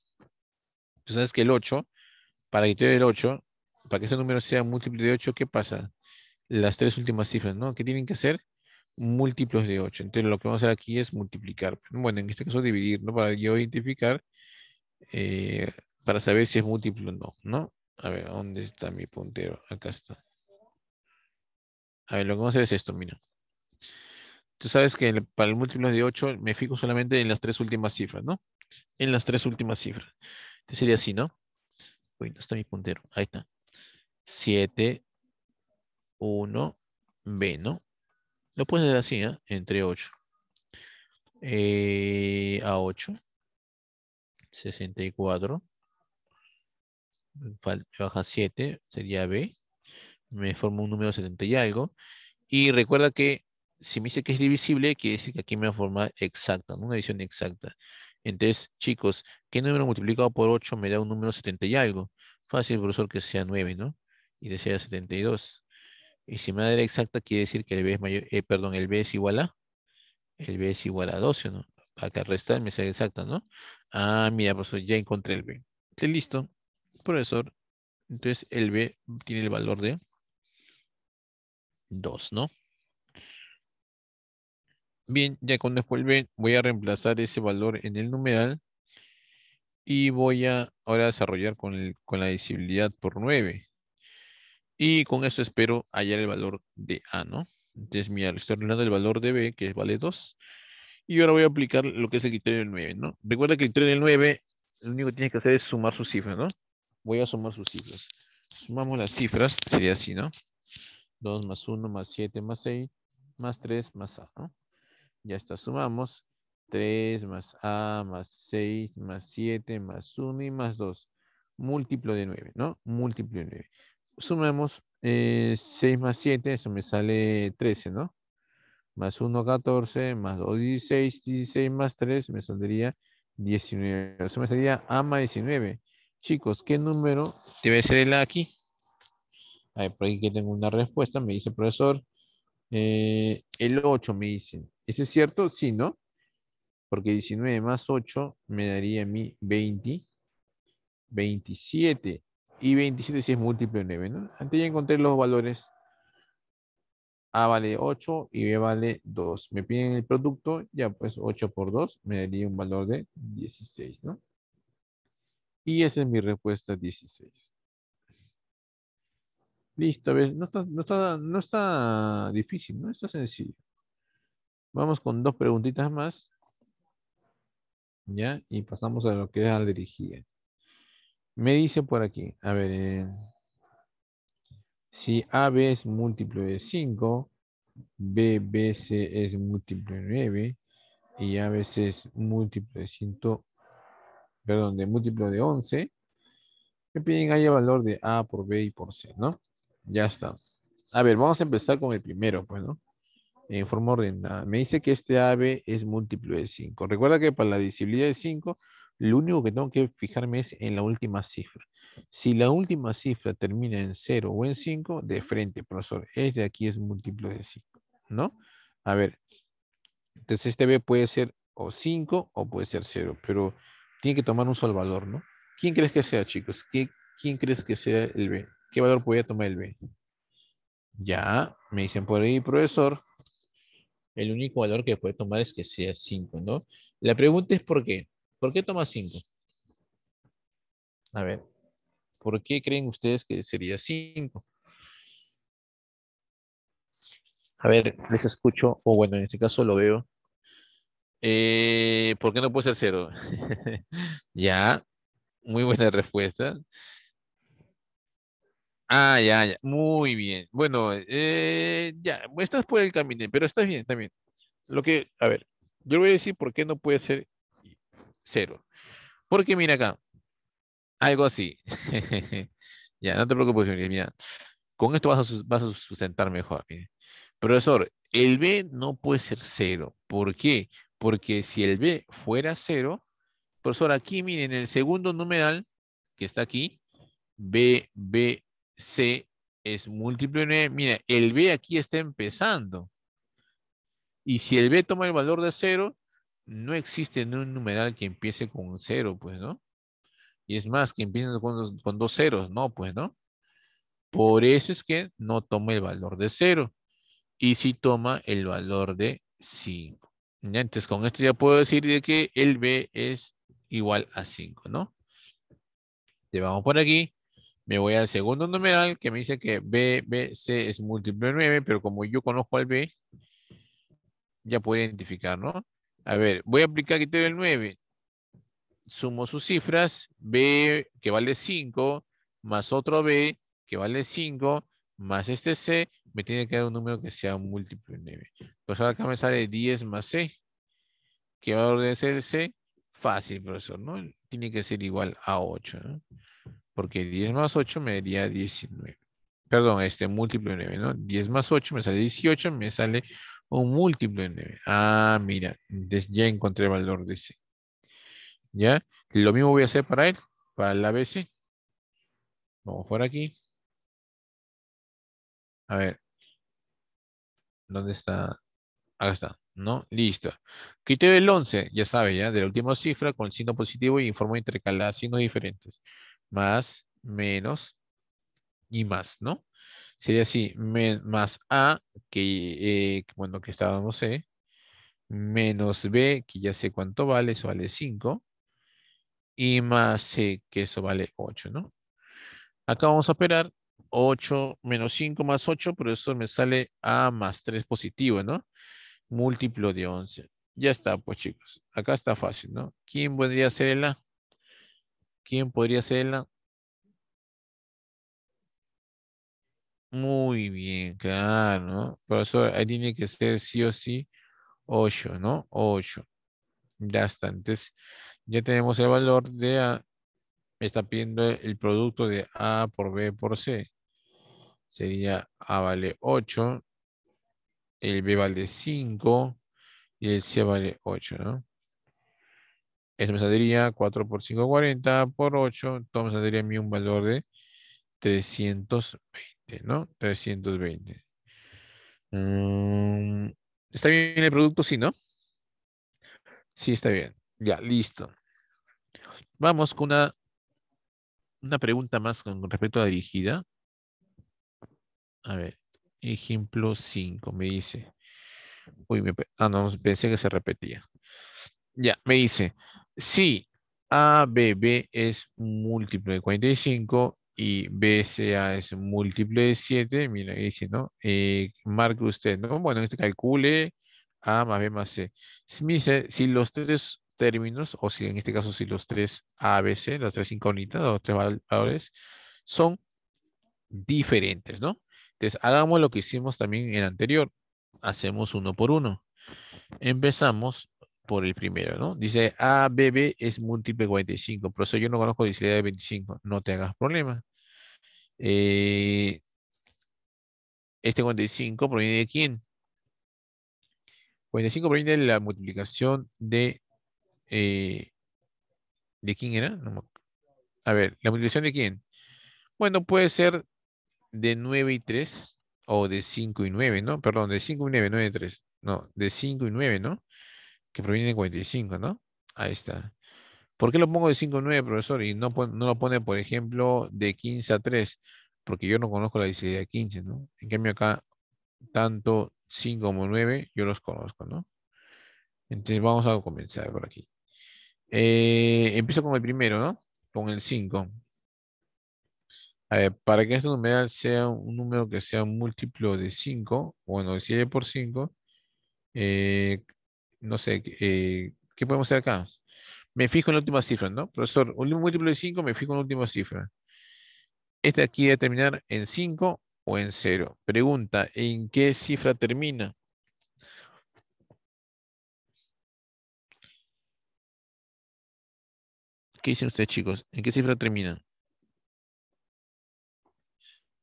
Entonces, sabes que el 8, para el criterio del 8, para que ese número sea múltiplo de 8, ¿qué pasa? Las tres últimas cifras, ¿no? ¿Qué tienen que ser? Múltiplos de 8. Entonces lo que vamos a hacer aquí es multiplicar. Bueno, en este caso dividir, ¿no? Para yo identificar, eh, para saber si es múltiplo o no, ¿no? A ver, ¿dónde está mi puntero? Acá está. A ver, lo que vamos a hacer es esto, mira. Tú sabes que para el múltiplo de 8 me fijo solamente en las tres últimas cifras, ¿no? En las tres últimas cifras. Entonces sería así, ¿no? Bueno, está mi puntero. Ahí está. 7, 1, B, ¿no? Lo puedes hacer así, ¿eh? Entre 8. Eh, a 8. 64. Baja 7, sería B. Me formo un número 70 y algo. Y recuerda que si me dice que es divisible, quiere decir que aquí me va a formar exacta, una división exacta. Entonces, chicos, ¿qué número multiplicado por 8 me da un número 70 y algo? Fácil, profesor, que sea 9, ¿no? y desea 72. Y si me da exacta, quiere decir que el B es mayor, eh, perdón, el B es igual a, el B es igual a 12, ¿no? Acá resta me sale exacta, ¿no? Ah, mira, profesor, ya encontré el B. listo, profesor. Entonces el B tiene el valor de 2, ¿no? Bien, ya conozco el B, voy a reemplazar ese valor en el numeral y voy a ahora desarrollar con, la visibilidad por 9. Y con eso espero hallar el valor de A, ¿no? Entonces, mira, estoy ordenando el valor de B, que vale 2. Y ahora voy a aplicar lo que es el criterio del 9, ¿no? Recuerda que el criterio del 9, lo único que tienes que hacer es sumar sus cifras, ¿no? Voy a sumar sus cifras. Sumamos las cifras, sería así, ¿no? 2 más 1 más 7 más 6 más 3 más A, ¿no? Ya está, sumamos 3 más A más 6 más 7 más 1 y más 2. Múltiplo de 9, ¿no? Múltiplo de 9 sumemos 6 eh, más 7, eso me sale 13, ¿no? Más 1, 14, más 2, 16, 16 más 3, me saldría 19. Eso me saldría A más 19. Chicos, ¿qué número debe ser el A aquí? A ver, por aquí que tengo una respuesta, me dice el profesor. Eh, el 8 me dicen. ¿Ese es cierto? Sí, ¿no? Porque 19 más 8 me daría a mí 20, 27 y 27 si es múltiplo 9, e ¿no? Antes ya encontré los valores. A vale 8 y B vale 2. Me piden el producto, ya pues 8 por 2 me daría un valor de 16, ¿no? Y esa es mi respuesta 16. Listo, a ver, no está, no está difícil, no está sencillo. Vamos con dos preguntitas más. ¿Ya? Y pasamos a lo que es la dirigida. Me dice por aquí, a ver, eh, si AB es múltiplo de 5, BBC es múltiplo de 9 y ABC es múltiplo de 100, perdón, de múltiplo de 11, me piden ahí el valor de A por B y por C, ¿no? Ya está. A ver, vamos a empezar con el primero, pues, ¿no? En forma ordenada. Me dice que este AB es múltiplo de 5. Recuerda que para la divisibilidad de 5 lo único que tengo que fijarme es en la última cifra. Si la última cifra termina en 0 o en 5, de frente, profesor, este de aquí es múltiplo de 5, ¿no? A ver, entonces este B puede ser o 5 o puede ser 0, pero tiene que tomar un solo valor, ¿no? ¿Quién crees que sea, chicos? ¿Quién crees que sea el B? ¿Qué valor podría tomar el B? Ya, me dicen por ahí, profesor, el único valor que puede tomar es que sea 5, ¿no? La pregunta es por qué. ¿Por qué toma 5? A ver, ¿por qué creen ustedes que sería 5? A ver, les escucho, o bueno, en este caso lo veo. Eh, ¿Por qué no puede ser cero? ya, muy buena respuesta. Ah, ya, ya, muy bien. Bueno, eh, ya, estás por el camino, pero estás bien, también. Lo que, a ver, yo voy a decir por qué no puede ser cero. Porque mira acá, algo así. ya, no te preocupes, mira. Con esto vas a, sustentar mejor. Profesor, el B no puede ser cero. ¿Por qué? Porque si el B fuera cero, profesor, aquí miren, en el segundo numeral, que está aquí, B, B, C es múltiplo de 9. Mira, el B aquí está empezando. Y si el B toma el valor de cero, no existe un numeral que empiece con un cero, pues, ¿no? Y es más, que empiece con dos, ceros, no, pues, ¿no? Por eso es que no toma el valor de cero. Y sí toma el valor de 5. Entonces, con esto ya puedo decir de que el B es igual a 5, ¿no? vamos por aquí. Me voy al segundo numeral que me dice que B, B, C es múltiplo de 9, pero como yo conozco al B, ya puedo identificar, ¿no? A ver, voy a aplicar criterio el 9. Sumo sus cifras. B, que vale 5, más otro B, que vale 5, más este C, me tiene que dar un número que sea múltiplo de 9. Entonces pues acá me sale 10 más C. ¿Qué valor debe ser C? Fácil, profesor, ¿no? Tiene que ser igual a 8, ¿no? Porque 10 más 8 me daría 19. Perdón, este múltiplo de 9, ¿no? 10 más 8 me sale 18, me sale un múltiplo de Ah, mira, ya encontré valor de C. ¿Ya? Lo mismo voy a hacer para él, para la BC. Vamos por aquí. A ver. ¿Dónde está? Acá está. ¿No? Listo. Quité el 11, ya sabe, ya, de la última cifra con signo positivo y informe intercalada, signos diferentes. Más, menos y más, ¿no? sería así, más A, que, eh, bueno, que estábamos C, e, menos B, que ya sé cuánto vale, eso vale 5, y más C, que eso vale 8, ¿no? Acá vamos a operar 8 menos 5 más 8, por eso me sale A más 3 positivo, ¿no? Múltiplo de 11. Ya está, pues chicos. Acá está fácil, ¿no? ¿Quién podría ser el A? ¿Quién podría ser el A? Muy bien, claro, ¿no? Pero eso ahí tiene que ser sí o sí 8, ¿no? 8. Ya está. Entonces, ya tenemos el valor de A. Me está pidiendo el producto de A por B por C. Sería A vale 8, el B vale 5 y el C vale 8, ¿no? Eso me saldría 4 por 5, 40 por 8. Entonces me saldría a mí un valor de 320. Eh, ¿no? 320. Mm, ¿Está bien el producto? Sí, ¿no? Sí, está bien. Ya, listo. Vamos con una, una pregunta más con respecto a la dirigida. A ver, ejemplo 5, me dice. Uy, me, ah, no, pensé que se repetía. Ya, me dice, si b es múltiplo de 45 y B, A es múltiple de 7, mira, dice, ¿no? Eh, marque usted, ¿no? Bueno, este calcule A más B más C. si los tres términos, o si en este caso si los tres A, B, los tres incógnitas, los tres valores, son diferentes, ¿no? Entonces, hagamos lo que hicimos también en el anterior. Hacemos uno por uno. Empezamos por el primero, ¿no? Dice ABB ah, es múltiple 45, pero eso yo no conozco densidad de 25, no te hagas problema. Eh, este 45 proviene de quién? 45 proviene de la multiplicación de... Eh, ¿De quién era? a ver, ¿la multiplicación de quién? Bueno, puede ser de 9 y 3 o de 5 y 9, ¿no? Perdón, de 5 y 9, 9 y 3. No, de 5 y 9, ¿no? que proviene de 45, ¿no? Ahí está. ¿Por qué lo pongo de 5 a 9, profesor? Y no, no lo pone, por ejemplo, de 15 a 3, porque yo no conozco la disciplina de 15, ¿no? En cambio acá, tanto 5 como 9, yo los conozco, ¿no? Entonces vamos a comenzar por aquí. Eh, empiezo con el primero, ¿no? Con el 5. A ver, para que este numeral sea un número que sea un múltiplo de 5, bueno, de 7 por 5, eh, no sé, eh, ¿qué podemos hacer acá? Me fijo en la última cifra, ¿no? Profesor, un múltiplo de 5, me fijo en la última cifra. Este aquí debe terminar en 5 o en 0. Pregunta, ¿en qué cifra termina? ¿Qué dicen ustedes, chicos? ¿En qué cifra termina?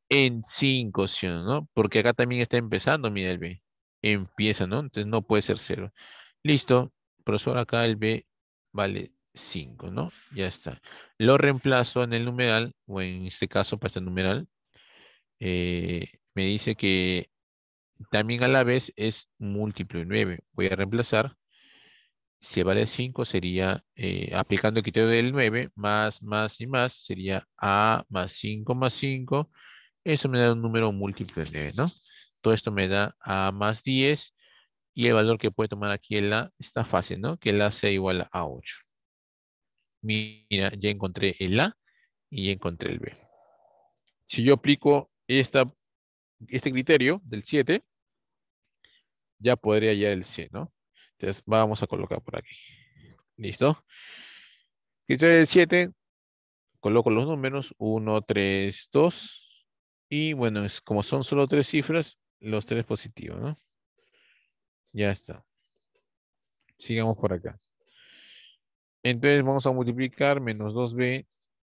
En 5, ¿sí no? Porque acá también está empezando, mira el B. Empieza, ¿no? Entonces no puede ser 0. Listo, profesor, acá el B vale 5, ¿no? Ya está. Lo reemplazo en el numeral, o en este caso para pues, este numeral, eh, me dice que también a la vez es múltiplo de 9. Voy a reemplazar. Si vale 5 sería, eh, aplicando el criterio del 9, más, más y más, sería A más 5 más 5. Eso me da un número múltiplo de 9, ¿no? Todo esto me da A más 10 y el valor que puede tomar aquí el A está fácil, ¿no? Que el A sea igual a 8. Mira, ya encontré el A y encontré el B. Si yo aplico este criterio del 7, ya podría hallar el C, ¿no? Entonces vamos a colocar por aquí. ¿Listo? Criterio del 7, coloco los números 1, 3, 2. Y bueno, es, como son solo tres cifras, los tres positivos, ¿no? Ya está. Sigamos por acá. Entonces vamos a multiplicar menos 2b,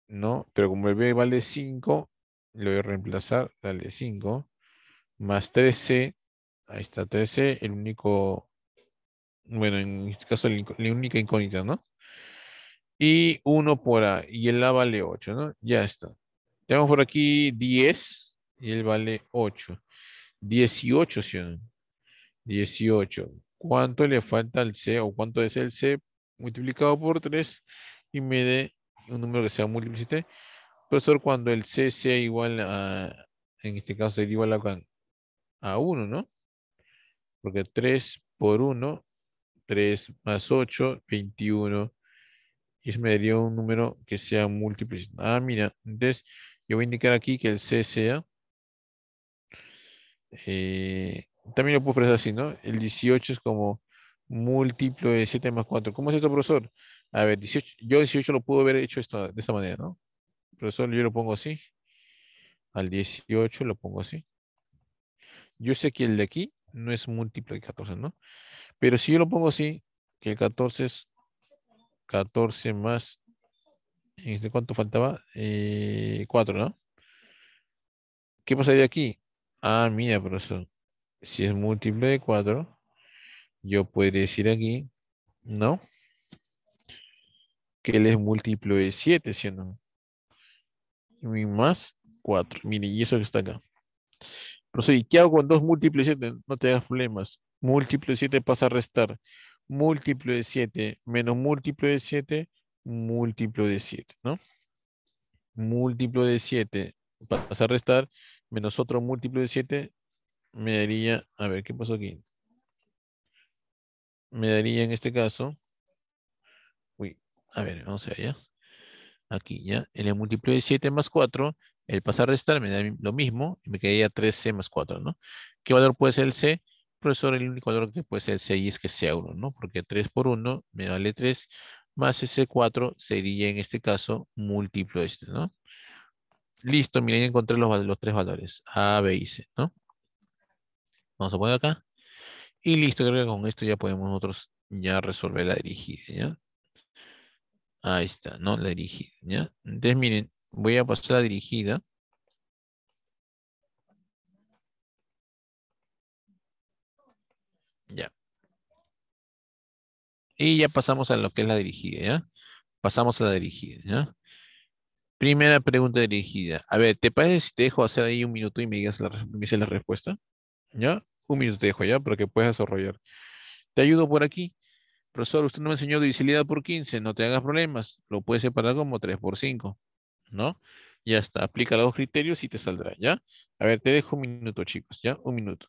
¿no? Pero como el b vale 5, lo voy a reemplazar, dale 5, más 13. ahí está 13. el único, bueno, en este caso la única incógnita, ¿no? Y 1 por a, y el a vale 8, ¿no? Ya está. Tenemos por aquí 10, y él vale 8. 18, ¿sí? 18. ¿Cuánto le falta al C o cuánto es el C multiplicado por 3 y me dé un número que sea múltiple Profesor, cuando el C sea igual a, en este caso sería igual a, a 1, ¿no? Porque 3 por 1, 3 más 8, 21. Y eso me daría un número que sea múltiple. Ah, mira, entonces yo voy a indicar aquí que el C sea eh, también lo puedo expresar así, ¿no? El 18 es como múltiplo de 7 más 4. ¿Cómo es esto, profesor? A ver, 18, yo 18 lo puedo haber hecho esto, de esta manera, ¿no? Profesor, yo lo pongo así. Al 18 lo pongo así. Yo sé que el de aquí no es múltiplo de 14, ¿no? Pero si yo lo pongo así, que el 14 es 14 más, este, ¿cuánto faltaba? 4, eh, ¿no? ¿Qué pasaría aquí? Ah, mira, profesor si es múltiplo de 4, yo puedo decir aquí, ¿no? Que él es múltiplo de 7, ¿sí o no? Y más 4. Miren, y eso que está acá. Pero qué hago con 2 múltiples de 7? No te hagas problemas. Múltiplo de 7 pasa a restar. Múltiplo de 7 menos múltiplo de 7, múltiplo de 7, ¿no? Múltiplo de 7 pasa a restar menos otro múltiplo de 7 me daría, a ver, ¿qué pasó aquí? Me daría en este caso, uy, a ver, vamos a ver ya. Aquí ya, en el e múltiplo de 7 más 4, el pasar a restar me da lo mismo, y me quedaría 3C más 4, ¿no? ¿Qué valor puede ser el C? Profesor, el único valor que puede ser el C y es que sea 1, ¿no? Porque 3 por 1 me vale 3, más ese 4 sería en este caso múltiplo este, ¿no? Listo, miren, encontré los, los tres valores, A, B y C, ¿no? Vamos a poner acá. Y listo, creo que con esto ya podemos nosotros ya resolver la dirigida, ¿ya? Ahí está, ¿no? La dirigida, ¿ya? Entonces, miren, voy a pasar la dirigida. Ya. Y ya pasamos a lo que es la dirigida, ¿ya? Pasamos a la dirigida, ¿ya? Primera pregunta dirigida. A ver, ¿te parece si te dejo hacer ahí un minuto y me digas la, me dices la respuesta? ¿Ya? Un minuto te dejo ya para que puedas desarrollar. Te ayudo por aquí. Profesor, usted no me enseñó divisibilidad por 15. No te hagas problemas. Lo puedes separar como 3 por 5. ¿No? Ya está. Aplica los criterios y te saldrá. ¿Ya? A ver, te dejo un minuto, chicos. ¿Ya? Un minuto.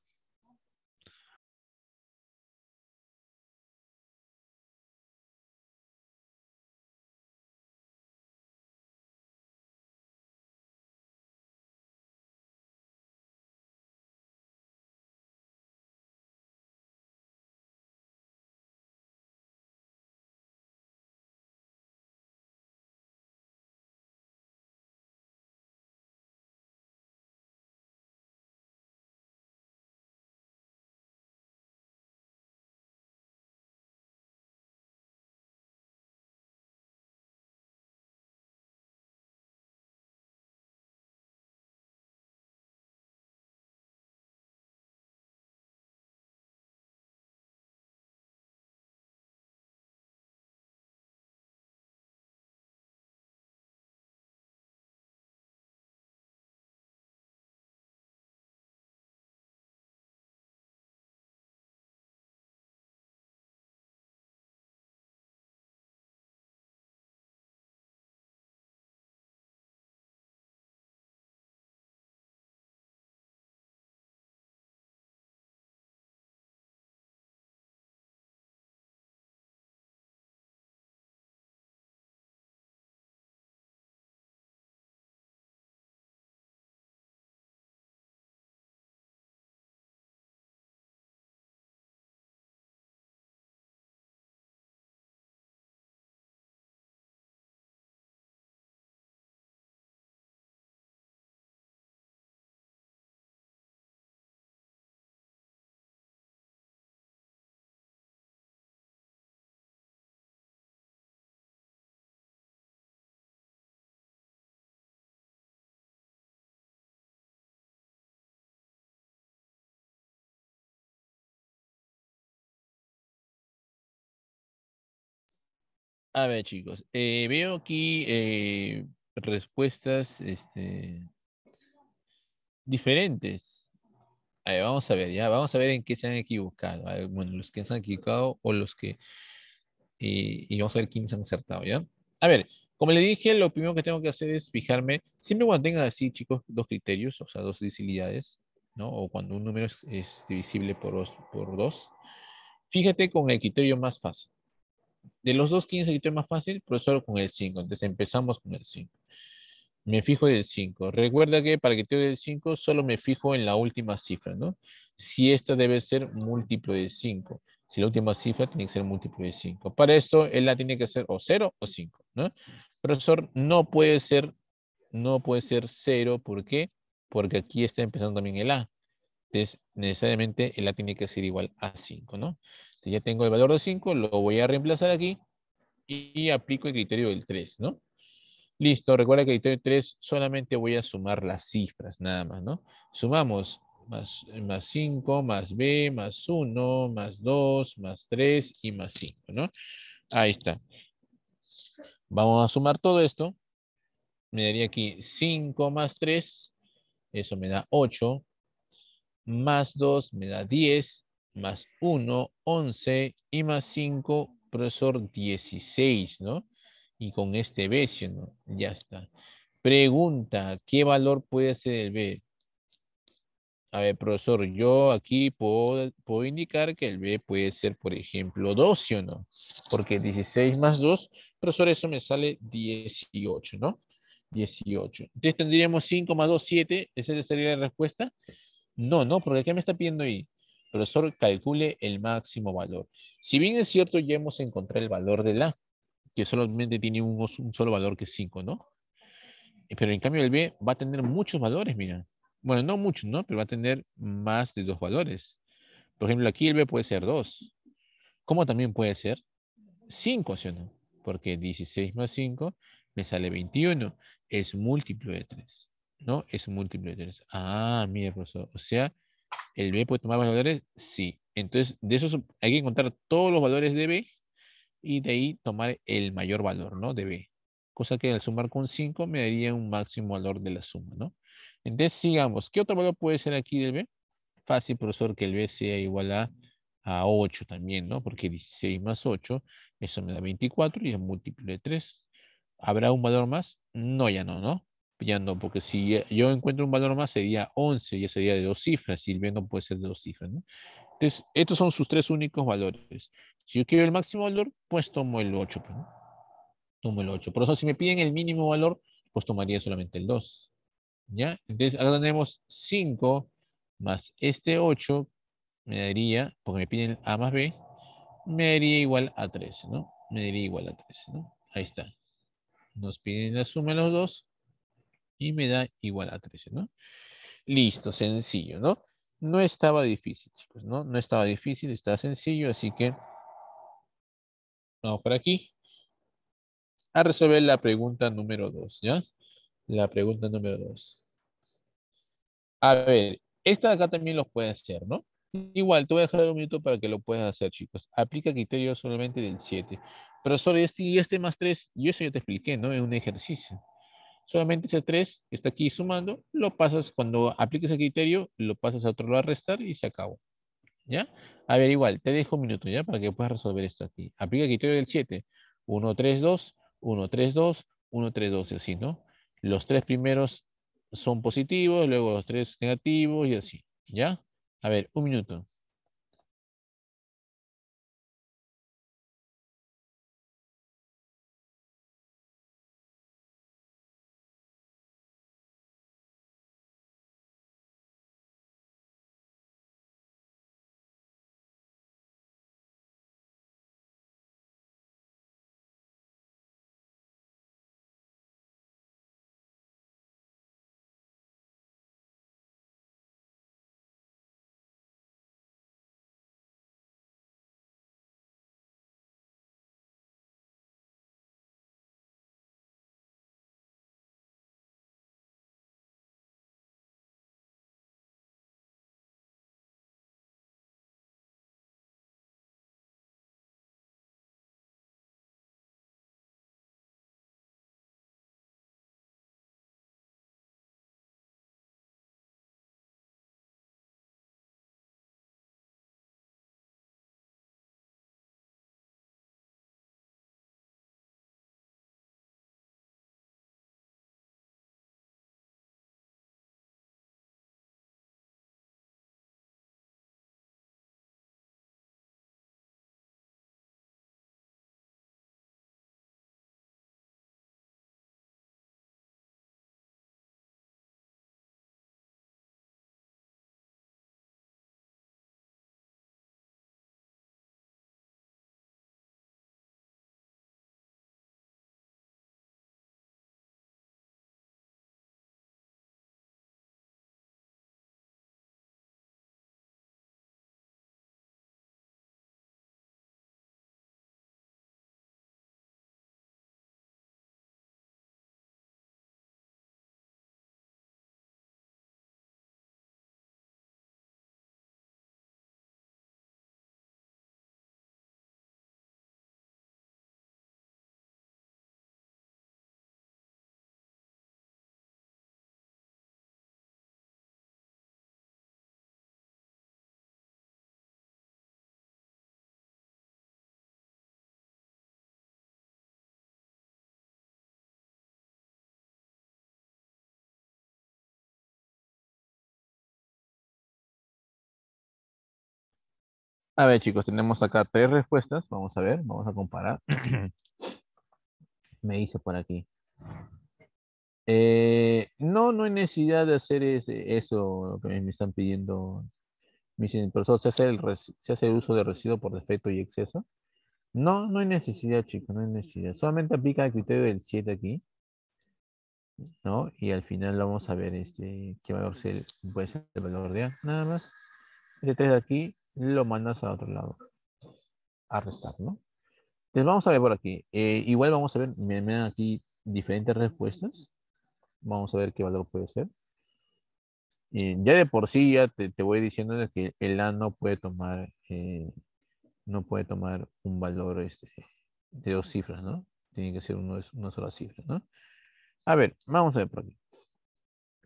A ver, chicos, eh, veo aquí eh, respuestas este, diferentes. vamos a ver, ya, vamos a ver en qué se han equivocado. bueno, los que se han equivocado o los que... Eh, y vamos a ver quiénes han acertado, ¿ya? A ver, como le dije, lo primero que tengo que hacer es fijarme, siempre cuando tenga así, chicos, dos criterios, o sea, dos divisibilidades, ¿no? O cuando un número es, es divisible por dos, por dos, fíjate con el criterio más fácil de los dos, 15 se quitó más fácil? Profesor con el 5. Entonces empezamos con el 5. Me fijo del 5. Recuerda que para que te el 5 solo me fijo en la última cifra, ¿no? Si esta debe ser múltiplo de 5. Si la última cifra tiene que ser múltiplo de 5. Para esto, el la tiene que ser o 0 o 5, ¿no? Profesor, no puede ser, no puede ser 0. ¿Por qué? Porque aquí está empezando también el A. Entonces, necesariamente el A tiene que ser igual a 5, ¿no? Si ya tengo el valor de 5, lo voy a reemplazar aquí y aplico el criterio del 3, ¿no? Listo, recuerda que el criterio del 3 solamente voy a sumar las cifras, nada más, ¿no? Sumamos más, más 5, más B, más 1, más 2, más 3 y más 5, ¿no? Ahí está. Vamos a sumar todo esto. Me daría aquí 5 más 3, eso me da 8, más 2 me da 10, más 1, 11, y más 5, profesor, 16, ¿no? Y con este B, ¿no? Ya está. Pregunta, ¿qué valor puede ser el B? A ver, profesor, yo aquí puedo, indicar que el B puede ser, por ejemplo, 2, ¿sí o no? Porque 16 más 2, profesor, eso me sale 18, ¿no? 18. Entonces tendríamos 5 más 2, 7. ¿Esa sería la respuesta? No, no, porque ¿qué me está pidiendo ahí profesor calcule el máximo valor. Si bien es cierto, ya hemos encontrado el valor de la, que solamente tiene un, solo valor que es 5, ¿no? Eh, pero en cambio el B va a tener muchos valores, mira. Bueno, no muchos, ¿no? Pero va a tener más de dos valores. Por ejemplo, aquí el B puede ser 2. ¿Cómo también puede ser? 5, o no? Porque 16 más 5 me sale 21. Es múltiplo de 3, ¿no? Es múltiplo de 3. Ah, mira, profesor. O sea, ¿El B puede tomar más valores? Sí. Entonces, de eso hay que encontrar todos los valores de B y de ahí tomar el mayor valor, ¿no? De B. Cosa que al sumar con 5 me daría un máximo valor de la suma, ¿no? Entonces, sigamos. ¿Qué otro valor puede ser aquí del B? Fácil, profesor, que el B sea igual a, 8 también, ¿no? Porque 16 más 8, eso me da 24 y es múltiplo de 3. ¿Habrá un valor más? No, ya no, ¿no? ya no, porque si eh, yo encuentro un valor más sería 11, ya sería de dos cifras, y el puede ser de dos cifras, ¿no? Entonces, estos son sus tres únicos valores. Si yo quiero el máximo valor, pues tomo el 8, pues, ¿no? Tomo el 8. Por eso, si me piden el mínimo valor, pues tomaría solamente el 2. ¿Ya? Entonces, ahora tenemos 5 más este 8, me daría, porque me piden A más B, me daría igual a 13, ¿no? Me daría igual a 13. ¿no? Ahí está. Nos piden la suma de los dos, y me da igual a 13, ¿no? Listo, sencillo, ¿no? No estaba difícil, chicos, ¿no? No estaba difícil, estaba sencillo, así que vamos por aquí a resolver la pregunta número 2, ¿ya? La pregunta número 2. A ver, esta de acá también lo puede hacer, ¿no? Igual, te voy a dejar un minuto para que lo puedas hacer, chicos. Aplica criterio solamente del 7. Pero sobre este y este más 3, y eso yo te expliqué, ¿no? Es un ejercicio solamente ese 3 que está aquí sumando, lo pasas cuando apliques el criterio, lo pasas a otro lado a restar y se acabó. ¿Ya? A ver, igual, te dejo un minuto ya para que puedas resolver esto aquí. Aplica el criterio del 7. 1, 3, 2, 1, 3, 2, 1, 3, 2 y así, ¿no? Los tres primeros son positivos, luego los tres negativos y así. ¿Ya? A ver, un minuto. A ver, chicos, tenemos acá tres respuestas. Vamos a ver, vamos a comparar. Me dice por aquí. Eh, no, no hay necesidad de hacer eso lo que me están pidiendo. Me dicen, profesor, ¿se hace, el, ¿se hace el uso de residuo por defecto y exceso? No, no hay necesidad, chicos, no hay necesidad. Solamente aplica el criterio del 7 aquí. ¿No? Y al final vamos a ver este, qué va ser, puede ser el valor de A, nada más. Este 3 de aquí lo mandas al otro lado a restar, ¿no? Entonces vamos a ver por aquí. Eh, igual vamos a ver, me, dan aquí diferentes respuestas. Vamos a ver qué valor puede ser. Eh, ya de por sí ya te, voy diciendo que el A no puede tomar eh, no puede tomar un valor este, de dos cifras, ¿no? Tiene que ser una sola cifra, ¿no? A ver, vamos a ver por aquí.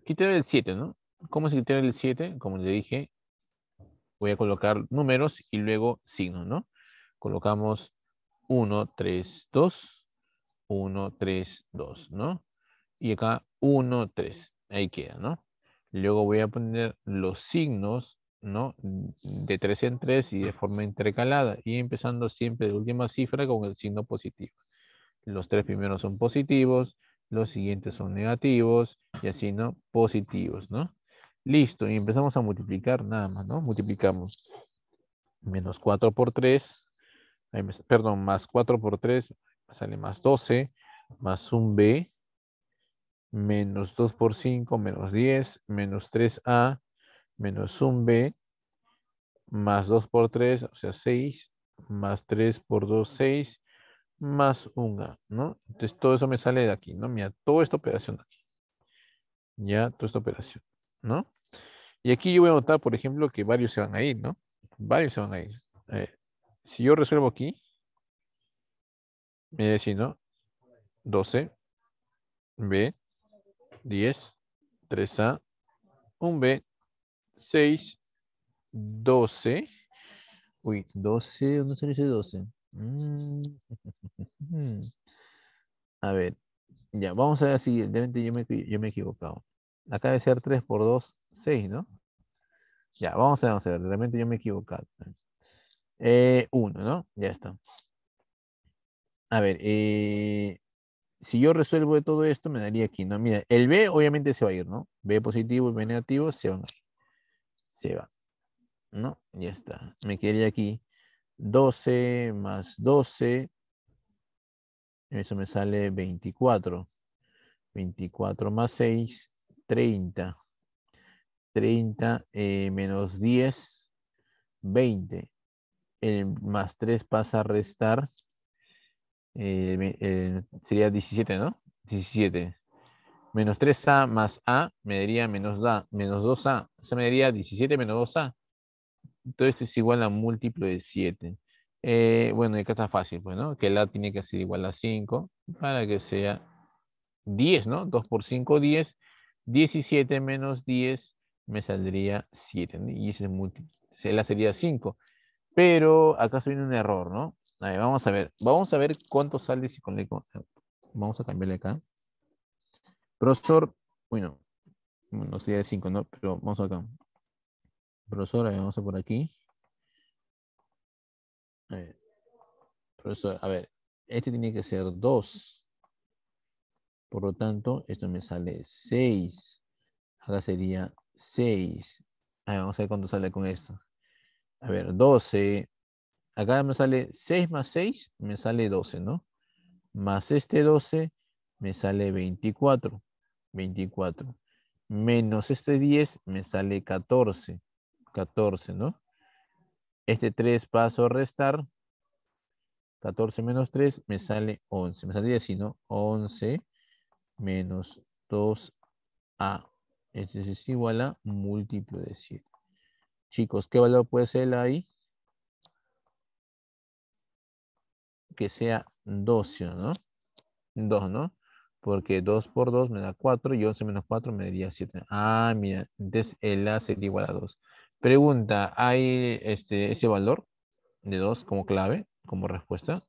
Criterio el 7, ¿no? ¿Cómo es el 7? Como le dije, voy a colocar números y luego signos, ¿no? Colocamos 1, 3, 2, 1, 3, 2, ¿no? Y acá 1, 3, ahí queda, ¿no? Luego voy a poner los signos, ¿no? De 3 en 3 y de forma intercalada y empezando siempre de última cifra con el signo positivo. Los tres primeros son positivos, los siguientes son negativos y así, ¿no? Positivos, ¿no? Listo, y empezamos a multiplicar nada más, ¿no? Multiplicamos menos 4 por 3, perdón, más 4 por 3, sale más 12, más un B, menos 2 por 5, menos 10, menos 3A, menos un B, más 2 por 3, o sea 6, más 3 por 2, 6, más 1A, ¿no? Entonces todo eso me sale de aquí, ¿no? Mira, toda esta operación aquí. Ya, toda esta operación. ¿no? Y aquí yo voy a notar, por ejemplo, que varios se van a ir, ¿no? Varios se van a ir. Eh, si yo resuelvo aquí, me decir, ¿no? 12, B, 10, 3A, 1B, 6, 12. Uy, 12, ¿dónde se dice 12? A ver, ya, vamos a ver si yo me he equivocado. Acá debe ser 3 por 2, 6, ¿no? Ya, vamos a, vamos a ver. Realmente yo me he equivocado. 1, eh, ¿no? Ya está. A ver, eh, si yo resuelvo todo esto, me daría aquí, ¿no? Mira, el B obviamente se va a ir, ¿no? B positivo y B negativo se van Se va. ¿No? Ya está. Me quedaría aquí 12 más 12. Eso me sale 24. 24 más 6 30. 30 eh, menos 10, 20. más 3 pasa a restar. Eh, eh, sería 17, ¿no? 17. Menos 3A más A me daría menos, da, menos 2A. O me daría 17 menos 2A. Entonces es igual a múltiplo de 7. bueno, acá está fácil, pues, ¿no? Que la tiene que ser igual a 5 para que sea 10, ¿no? 2 por 5, 10 17 menos 10 me saldría 7. Y ese sería 5. Pero acá se viene un error, ¿no? A ver, vamos a ver. Vamos a ver cuánto sale si con, Vamos a cambiarle acá. Profesor, bueno, no sería 5, ¿no? Pero vamos acá. Profesor, vamos a por aquí. Profesor, a ver, este tiene que ser 2. Por lo tanto, esto me sale 6. Acá sería 6. vamos a ver cuánto sale con esto. A ver, 12. Acá me sale 6 más 6, me sale 12, ¿no? Más este 12, me sale 24. 24. Menos este 10, me sale 14. 14, ¿no? Este 3 paso a restar. 14 menos 3, me sale 11. Me saldría así, ¿no? 11 menos 2a. Este es igual a múltiplo de 7. Chicos, ¿qué valor puede ser el ahí? Que sea 12, ¿no? 2, ¿no? Porque 2 por 2 me da 4 y 11 menos 4 me daría 7. Ah, mira, entonces el A sería igual a 2. Pregunta, ¿hay este, ese valor de 2 como clave, como respuesta?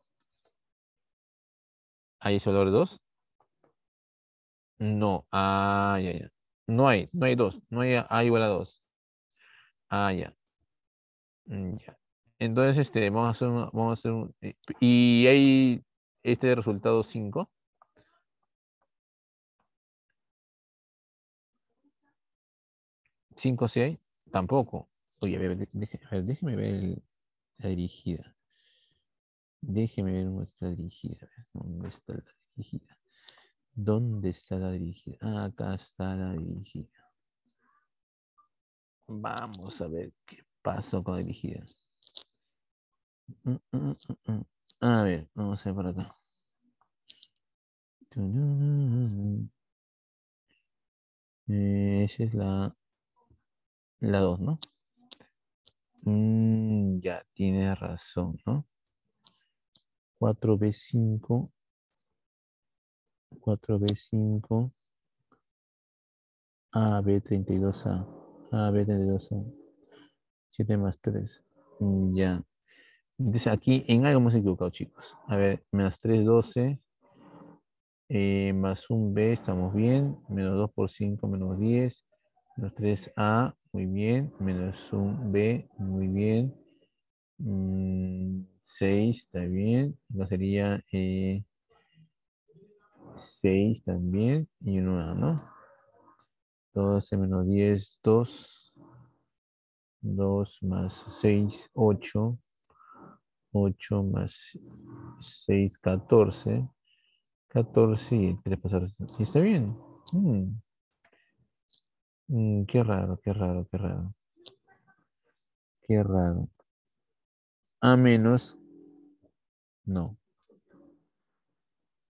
¿Hay ese valor de 2? No, ah, ya, No hay, no hay dos, no hay A igual a dos. Ah, ya. Mm, ya. Entonces, este, vamos a hacer, un, vamos a hacer un, eh, y hay este resultado 5. ¿Cinco si hay? Tampoco. Oye, ver, déjeme, ver la dirigida. Déjeme ver nuestra dirigida. ¿Dónde está la dirigida? ¿Dónde está la dirigida? Ah, acá está la dirigida. Vamos a ver qué pasó con la dirigida. Mm, mm, mm, a ver, vamos a ver por acá. Eh, esa es la la 2, ¿no? ya, tiene razón, ¿no? 4B5 4B5 A, 32 A, a 32 a 7 más 3. Mm, ya. Entonces aquí en algo hemos equivocado, chicos. A ver, menos 3, 12. más un B, estamos bien. Menos 2 por 5, menos 10. Menos 3A, muy bien. Menos un B, muy bien. 6, mm, está bien. No sería... Eh, 6 también y 1, ¿no? 12 menos 10, 2. 2 más 6, 8. 8 más 6, 14. 14 y 3 pasar. ¿Y está bien? Mm. Mm, qué raro, qué raro, qué raro. Qué raro. A menos. No.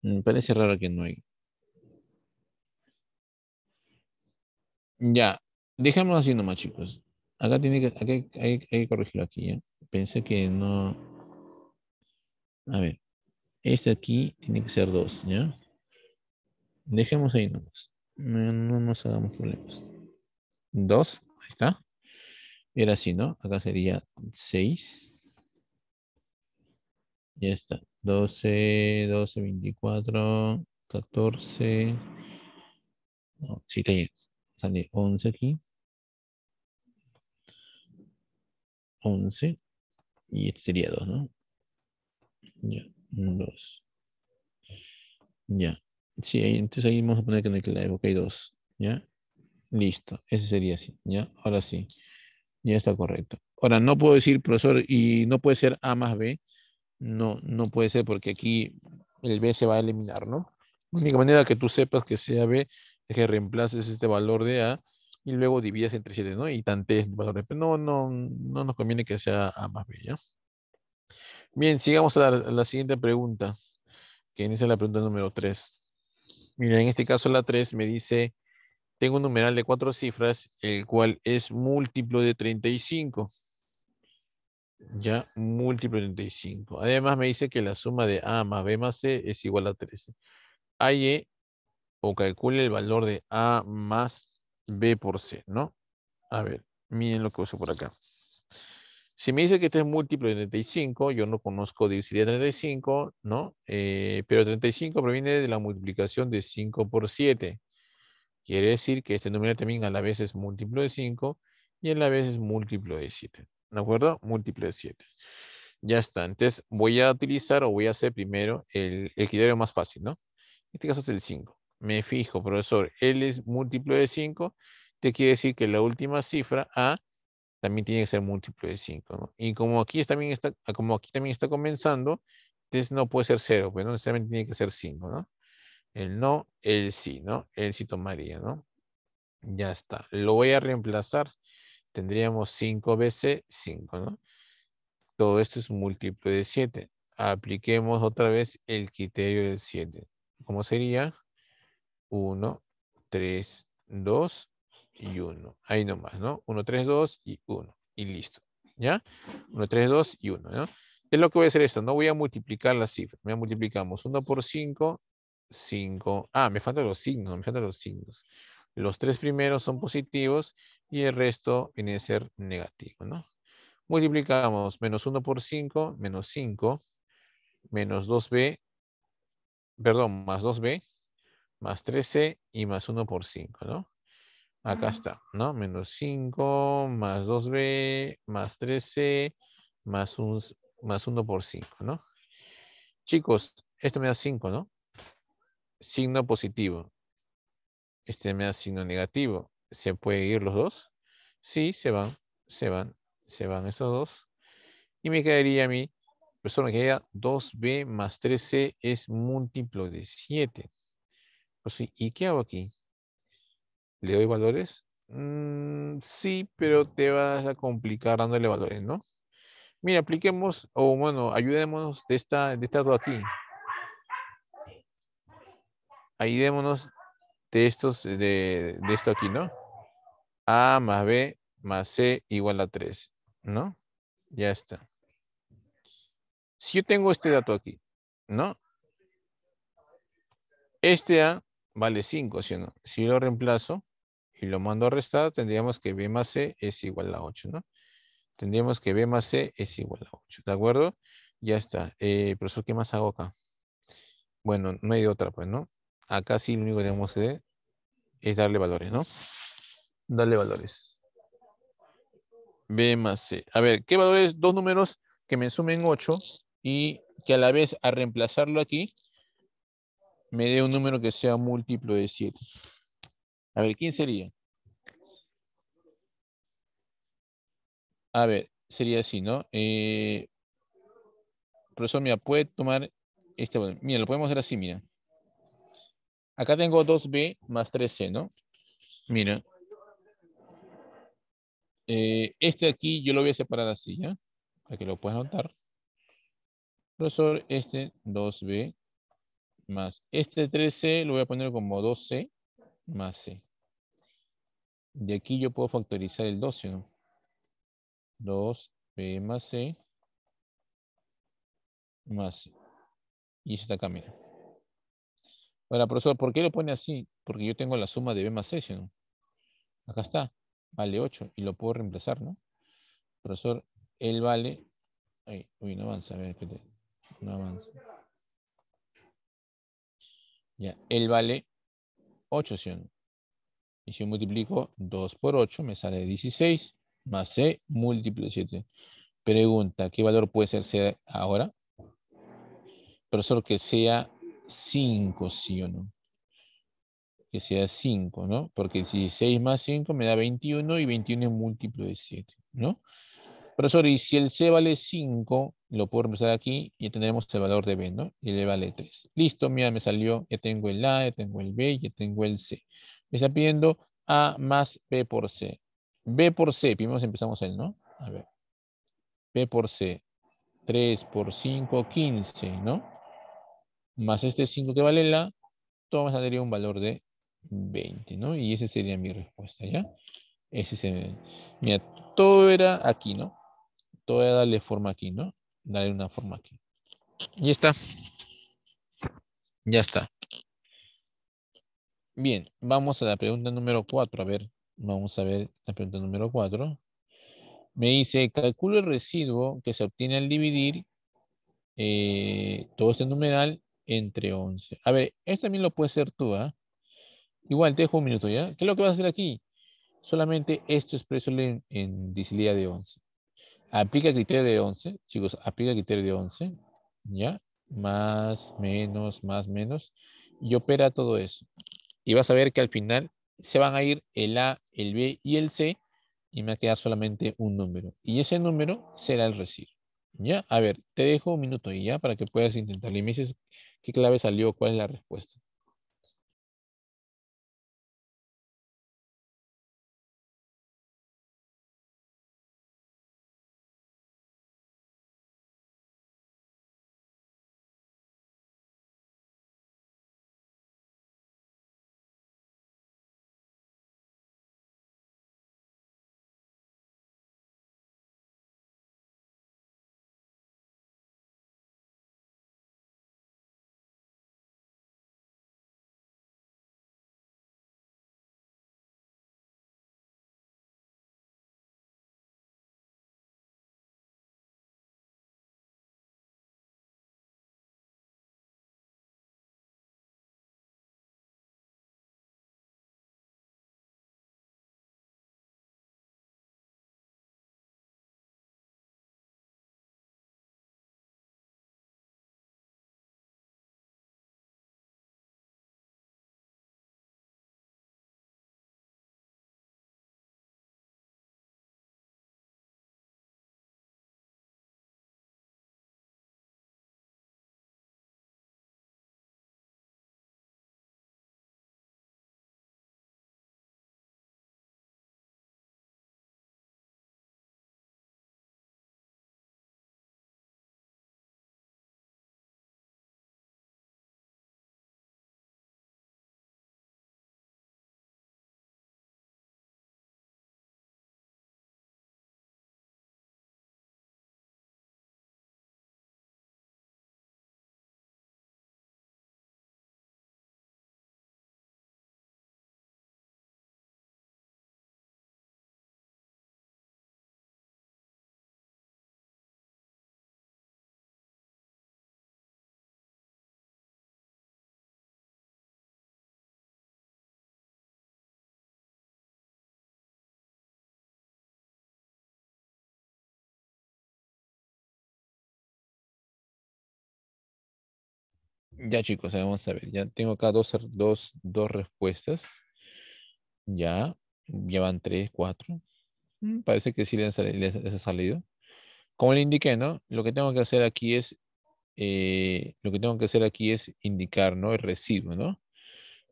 Me parece raro que no hay. Ya, dejémoslo así nomás, chicos. Acá tiene que, hay, que corregirlo aquí, ¿ya? ¿eh? Pensé que no... A ver, este aquí tiene que ser dos, ¿ya? Dejemos ahí nomás. No, no nos hagamos problemas. Dos ahí está. Era así, ¿no? Acá sería seis. Ya está. 12, 12, 24, 14. No, sí, sale 11 aquí. 11. Y este sería 2, ¿no? Ya, 2. Ya. Sí, entonces ahí vamos a poner que en hay clave, ok, 2. Ya. Listo. Ese sería así. Ya. Ahora sí. Ya está correcto. Ahora, no puedo decir, profesor, y no puede ser A más B no, no puede ser porque aquí el B se va a eliminar, ¿no? La única manera que tú sepas que sea B es que reemplaces este valor de A y luego divides entre 7, ¿no? Y tantees el valor de B. No, no, no nos conviene que sea A más B, ¿ya? Bien, sigamos a la, siguiente pregunta, que inicia la pregunta número 3. Mira, en este caso la 3 me dice, tengo un numeral de cuatro cifras, el cual es múltiplo de 35. Ya, múltiplo de 35. Además me dice que la suma de A más B más C es igual a 13. Halle eh, o calcule el valor de A más B por C, ¿no? A ver, miren lo que uso por acá. Si me dice que este es múltiplo de 35, yo no conozco divisibilidad de 35, ¿no? Eh, pero 35 proviene de la multiplicación de 5 por 7. Quiere decir que este número también a la vez es múltiplo de 5 y a la vez es múltiplo de 7. ¿de acuerdo? Múltiplo de 7. Ya está, entonces voy a utilizar o voy a hacer primero el, el criterio más fácil, ¿no? En este caso es el 5. Me fijo, profesor, él es múltiplo de 5, te quiere decir que la última cifra, A, también tiene que ser múltiplo de 5, ¿no? Y como aquí, también está, como aquí también está comenzando, entonces no puede ser 0, pues no necesariamente tiene que ser 5, ¿no? El no, el sí, ¿no? El sí tomaría, ¿no? Ya está. Lo voy a reemplazar tendríamos 5 veces 5, ¿no? Todo esto es múltiplo de 7. Apliquemos otra vez el criterio del 7. ¿Cómo sería? 1, 3, 2 y 1. Ahí nomás, ¿no? 1, 3, 2 y 1. Y listo. ¿Ya? 1, 3, 2 y 1, ¿no? Es lo que voy a hacer esto. No voy a multiplicar las cifras. Me multiplicamos 1 por 5, 5. Ah, me faltan los signos, me faltan los signos. Los tres primeros son positivos y el resto viene a ser negativo, ¿no? Multiplicamos menos 1 por 5, menos 5, menos 2b, perdón, más 2b, más 13 y más 1 por 5, ¿no? Acá está, ¿no? Menos 5, más 2b, más 13, más, más 1 por 5, ¿no? Chicos, esto me da 5, ¿no? Signo positivo. Este me da signo negativo. ¿Se puede ir los dos? Sí, se van, se van, se van esos dos. Y me quedaría a mí, pues me 2b más 3c es múltiplo de 7. Pues sí, ¿y qué hago aquí? ¿Le doy valores? Mm, sí, pero te vas a complicar dándole valores, ¿no? Mira, apliquemos, o bueno, ayudémonos de esta, de esta aquí. Ayudémonos de estos, de, de esto aquí, ¿no? A más B más C igual a 3, ¿no? Ya está. Si yo tengo este dato aquí, ¿no? Este A vale 5, si no? Si lo reemplazo y lo mando a restar, tendríamos que B más C es igual a 8, ¿no? Tendríamos que B más C es igual a 8, ¿de acuerdo? Ya está. Eh, profesor, ¿qué más hago acá? Bueno, no hay otra, pues, ¿no? Acá sí lo único que tenemos hacer es darle valores, ¿no? Dale valores. B más C. A ver, ¿qué valores? Dos números que me sumen 8 y que a la vez a reemplazarlo aquí me dé un número que sea múltiplo de 7. A ver, ¿quién sería? A ver, sería así, ¿no? Eh, profesor, mira, puede tomar este Mira, lo podemos hacer así, mira. Acá tengo 2B más 3C, ¿no? Mira, eh, este de aquí yo lo voy a separar así, ¿ya? Para que lo puedas notar. Profesor, este 2B más este 3C lo voy a poner como 2C más C. De aquí yo puedo factorizar el 2 ¿no? 2B más C más C. Y este está acá, mira. Ahora, profesor, ¿por qué lo pone así? Porque yo tengo la suma de B más C, ¿no? Acá está vale 8 y lo puedo reemplazar, ¿no? Profesor, él vale... Ay, uy, no avanza, a ver, espérate. No avanza. Ya, él vale 8, ¿sí o no? Y si yo multiplico 2 por 8, me sale 16 más C múltiplo de 7. Pregunta, ¿qué valor puede ser C ahora? Profesor, que sea 5, ¿sí o no? que sea 5, ¿no? Porque si 6 más 5 me da 21 y 21 es múltiplo de 7, ¿no? Profesor, y si el C vale 5, lo puedo empezar aquí y tendremos el valor de B, ¿no? Y le vale 3. Listo, mira, me salió, ya tengo el A, ya tengo el B, ya tengo el C. Me está pidiendo A más B por C. B por C, primero empezamos el, ¿no? A ver. B por C. 3 por 5, 15, ¿no? Más este 5 que vale la, todo me saldría un valor de 20, ¿no? Y esa sería mi respuesta, ¿ya? Ese sería... mira, todo era aquí, ¿no? Todo era darle forma aquí, ¿no? Darle una forma aquí. Y está. Ya está. Bien, vamos a la pregunta número 4. A ver, vamos a ver la pregunta número 4. Me dice, calculo el residuo que se obtiene al dividir eh, todo este numeral entre 11. A ver, esto también lo puedes hacer tú, ¿ah? Igual, te dejo un minuto, ¿ya? ¿Qué es lo que vas a hacer aquí? Solamente esto expreso en, en disilia de 11. Aplica criterio de 11, chicos, aplica criterio de 11, ¿ya? Más, menos, más, menos. Y opera todo eso. Y vas a ver que al final se van a ir el A, el B y el C y me va a quedar solamente un número. Y ese número será el residuo. ¿Ya? A ver, te dejo un minuto y ya para que puedas intentar. Y me dices qué clave salió, cuál es la respuesta. Ya chicos, vamos a ver. Ya tengo acá dos, respuestas. Ya, llevan tres, cuatro. Parece que sí les, ha salido. Como le indiqué, ¿no? Lo que tengo que hacer aquí es, eh, lo que tengo que hacer aquí es indicar, ¿no? El residuo, ¿no?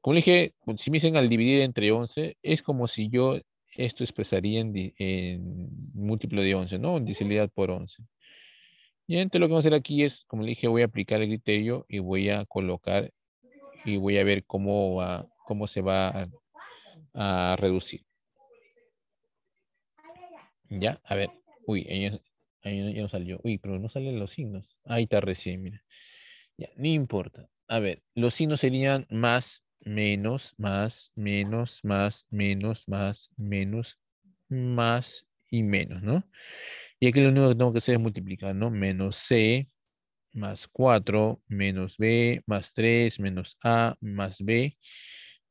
Como dije, pues, si me dicen al dividir entre 11, es como si yo esto expresaría en, múltiplo de 11, ¿no? En divisibilidad por 11. Y entonces lo que vamos a hacer aquí es, como le dije, voy a aplicar el criterio y voy a colocar y voy a ver cómo, va, cómo se va a, reducir. Ya, a ver. Uy, ahí, ahí, ya no salió. Uy, pero no salen los signos. Ahí está recién, mira. Ya, no importa. A ver, los signos serían más, menos, más, menos, más, menos, más, menos, más y menos, ¿no? Y aquí lo único que tengo que hacer es multiplicar, ¿no? Menos C más 4 menos B más 3 menos A más B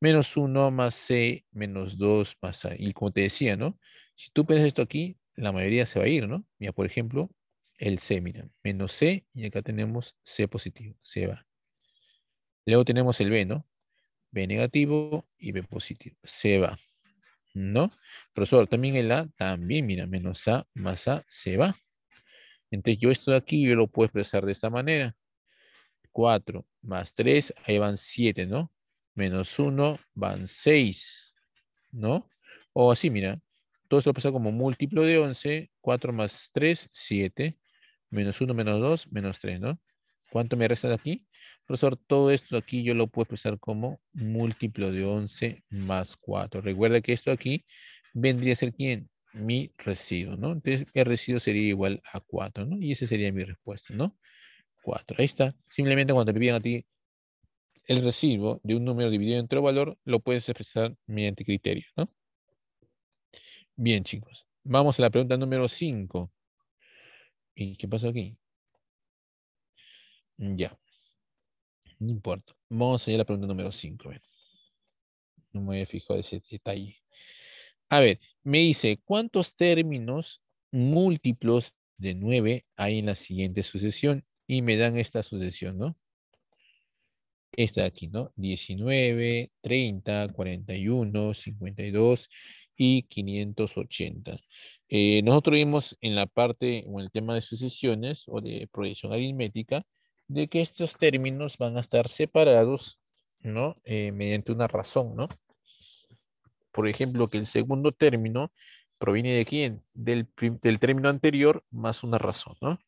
menos 1 más C menos 2 más A. Y como te decía, ¿no? Si tú pones esto aquí, la mayoría se va a ir, ¿no? Mira, por ejemplo, el C, mira, menos C y acá tenemos C positivo, se va. Luego tenemos el B, ¿no? B negativo y B positivo, se va. ¿no? Profesor, también el A, también, mira, menos A más A se va. Entonces yo esto de aquí, yo lo puedo expresar de esta manera. 4 más 3, ahí van 7, ¿no? Menos 1 van 6, ¿no? O así, mira, todo esto lo pasa como múltiplo de 11, 4 más 3, 7, menos 1, menos 2, menos 3, ¿no? ¿Cuánto me resta de aquí? Profesor, todo esto aquí yo lo puedo expresar como múltiplo de 11 más 4. Recuerda que esto aquí vendría a ser quién? Mi residuo, ¿no? Entonces, el residuo sería igual a 4, ¿no? Y esa sería mi respuesta, ¿no? 4. Ahí está. Simplemente cuando te piden a ti el residuo de un número dividido entre valor, lo puedes expresar mediante criterios, ¿no? Bien, chicos. Vamos a la pregunta número 5. ¿Y qué pasó aquí? Ya. No importa. Vamos a ir a la pregunta número 5. No me había fijado ese detalle. A ver, me dice, ¿cuántos términos múltiplos de 9 hay en la siguiente sucesión? Y me dan esta sucesión, ¿no? Esta de aquí, ¿no? 19, 30, 41, 52 y 580. Eh, nosotros vimos en la parte, o en el tema de sucesiones o de proyección aritmética, de que estos términos van a estar separados, ¿no? Eh, mediante una razón, ¿no? Por ejemplo, que el segundo término proviene de quién? Del, del término anterior más una razón, ¿no?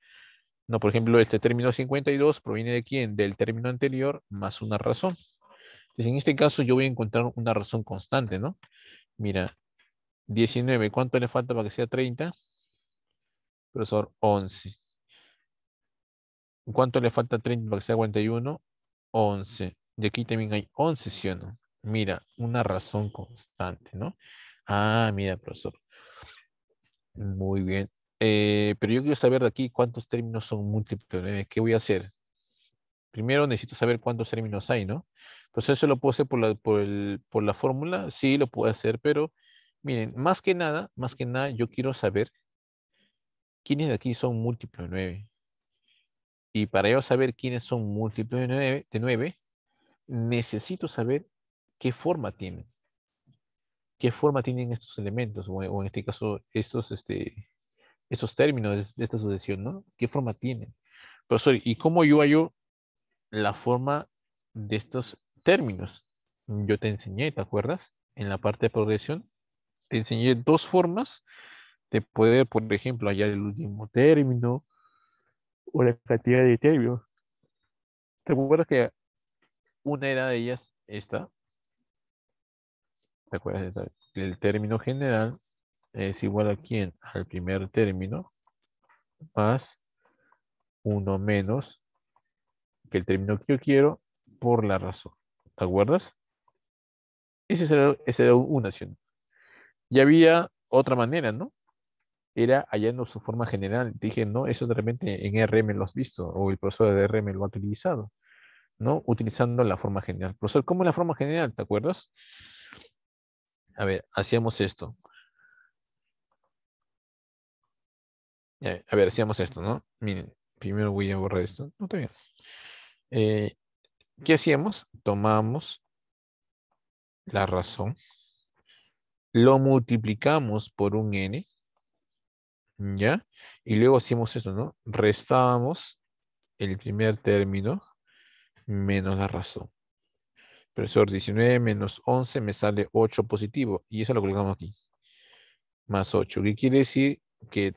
No, por ejemplo, este término 52 proviene de quién? Del término anterior más una razón. Entonces, en este caso yo voy a encontrar una razón constante, ¿no? Mira, 19, ¿cuánto le falta para que sea 30? Profesor, 11. ¿Cuánto le falta a 30 para que sea 41? 11. Y aquí también hay 11, ¿sí o no? Mira, una razón constante, ¿no? Ah, mira, profesor. Muy bien. Eh, pero yo quiero saber de aquí cuántos términos son múltiples. Eh, ¿Qué voy a hacer? Primero necesito saber cuántos términos hay, ¿no? Entonces eso lo puedo hacer por la, por, por la fórmula. Sí, lo puedo hacer, pero miren, más que nada, más que nada yo quiero saber quiénes de aquí son múltiplos de 9. Y para yo saber quiénes son múltiplos de nueve, necesito saber qué forma tienen. ¿Qué forma tienen estos elementos? O, en este caso, estos, este, estos términos de esta sucesión, ¿no? ¿Qué forma tienen? Profesor, ¿y cómo yo hallo la forma de estos términos? Yo te enseñé, ¿te acuerdas? En la parte de progresión, te enseñé dos formas de poder, por ejemplo, hallar el último término, o la cantidad de términos? ¿Te acuerdas que una era de ellas esta? ¿Te acuerdas de El término general es igual a quién? Al primer término más uno menos que el término que yo quiero por la razón. ¿Te acuerdas? Ese era, ese era una acción. Y había otra manera, ¿no? era hallando su forma general. Dije, no, eso de repente en RM lo has visto o el profesor de RM lo ha utilizado, ¿no? Utilizando la forma general. Profesor, ¿cómo es la forma general? ¿Te acuerdas? A ver, hacíamos esto. A ver, hacíamos esto, ¿no? Miren, primero voy a borrar esto. No, está bien. Eh, ¿Qué hacíamos? Tomamos la razón, lo multiplicamos por un n, ¿ya? Y luego hacemos esto, ¿no? Restábamos el primer término menos la razón. Profesor, 19 menos 11 me sale 8 positivo. Y eso lo colocamos aquí. Más 8. ¿Qué quiere decir? Que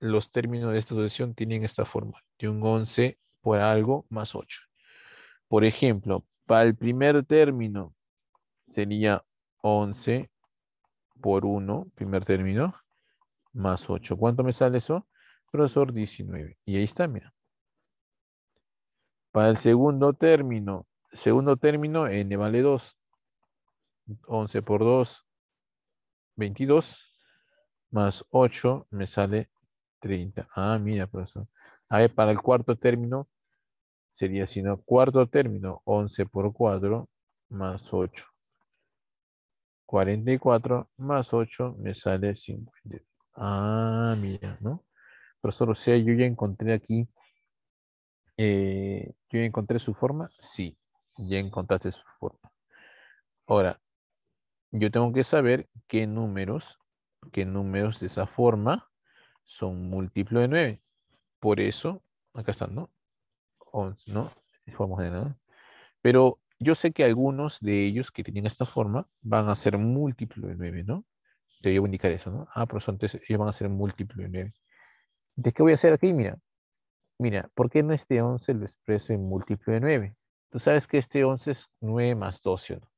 los términos de esta sucesión tienen esta forma. De un 11 por algo más 8. Por ejemplo, para el primer término sería 11 por 1, primer término más 8. ¿Cuánto me sale eso? Profesor, 19. Y ahí está, mira. Para el segundo término, segundo término, n vale 2. 11 por 2, 22. Más 8 me sale 30. Ah, mira, profesor. A para el cuarto término sería, sino cuarto término, 11 por 4 más 8. 44 más 8 me sale 52. Ah, mira, ¿no? Profesor, o sea, yo ya encontré aquí, eh, yo ya encontré su forma. Sí, ya encontraste su forma. Ahora, yo tengo que saber qué números, qué números de esa forma son múltiplo de 9. Por eso, acá están, ¿no? 11, ¿no? de nada. Pero yo sé que algunos de ellos que tienen esta forma van a ser múltiplo de nueve, ¿no? a indicar eso, ¿no? Ah, eso entonces ellos van a ser múltiplo de 9. ¿De qué voy a hacer aquí? Mira, mira, ¿por qué no este 11 lo expreso en múltiplo de 9? Tú sabes que este 11 es 9 más 12, ¿no?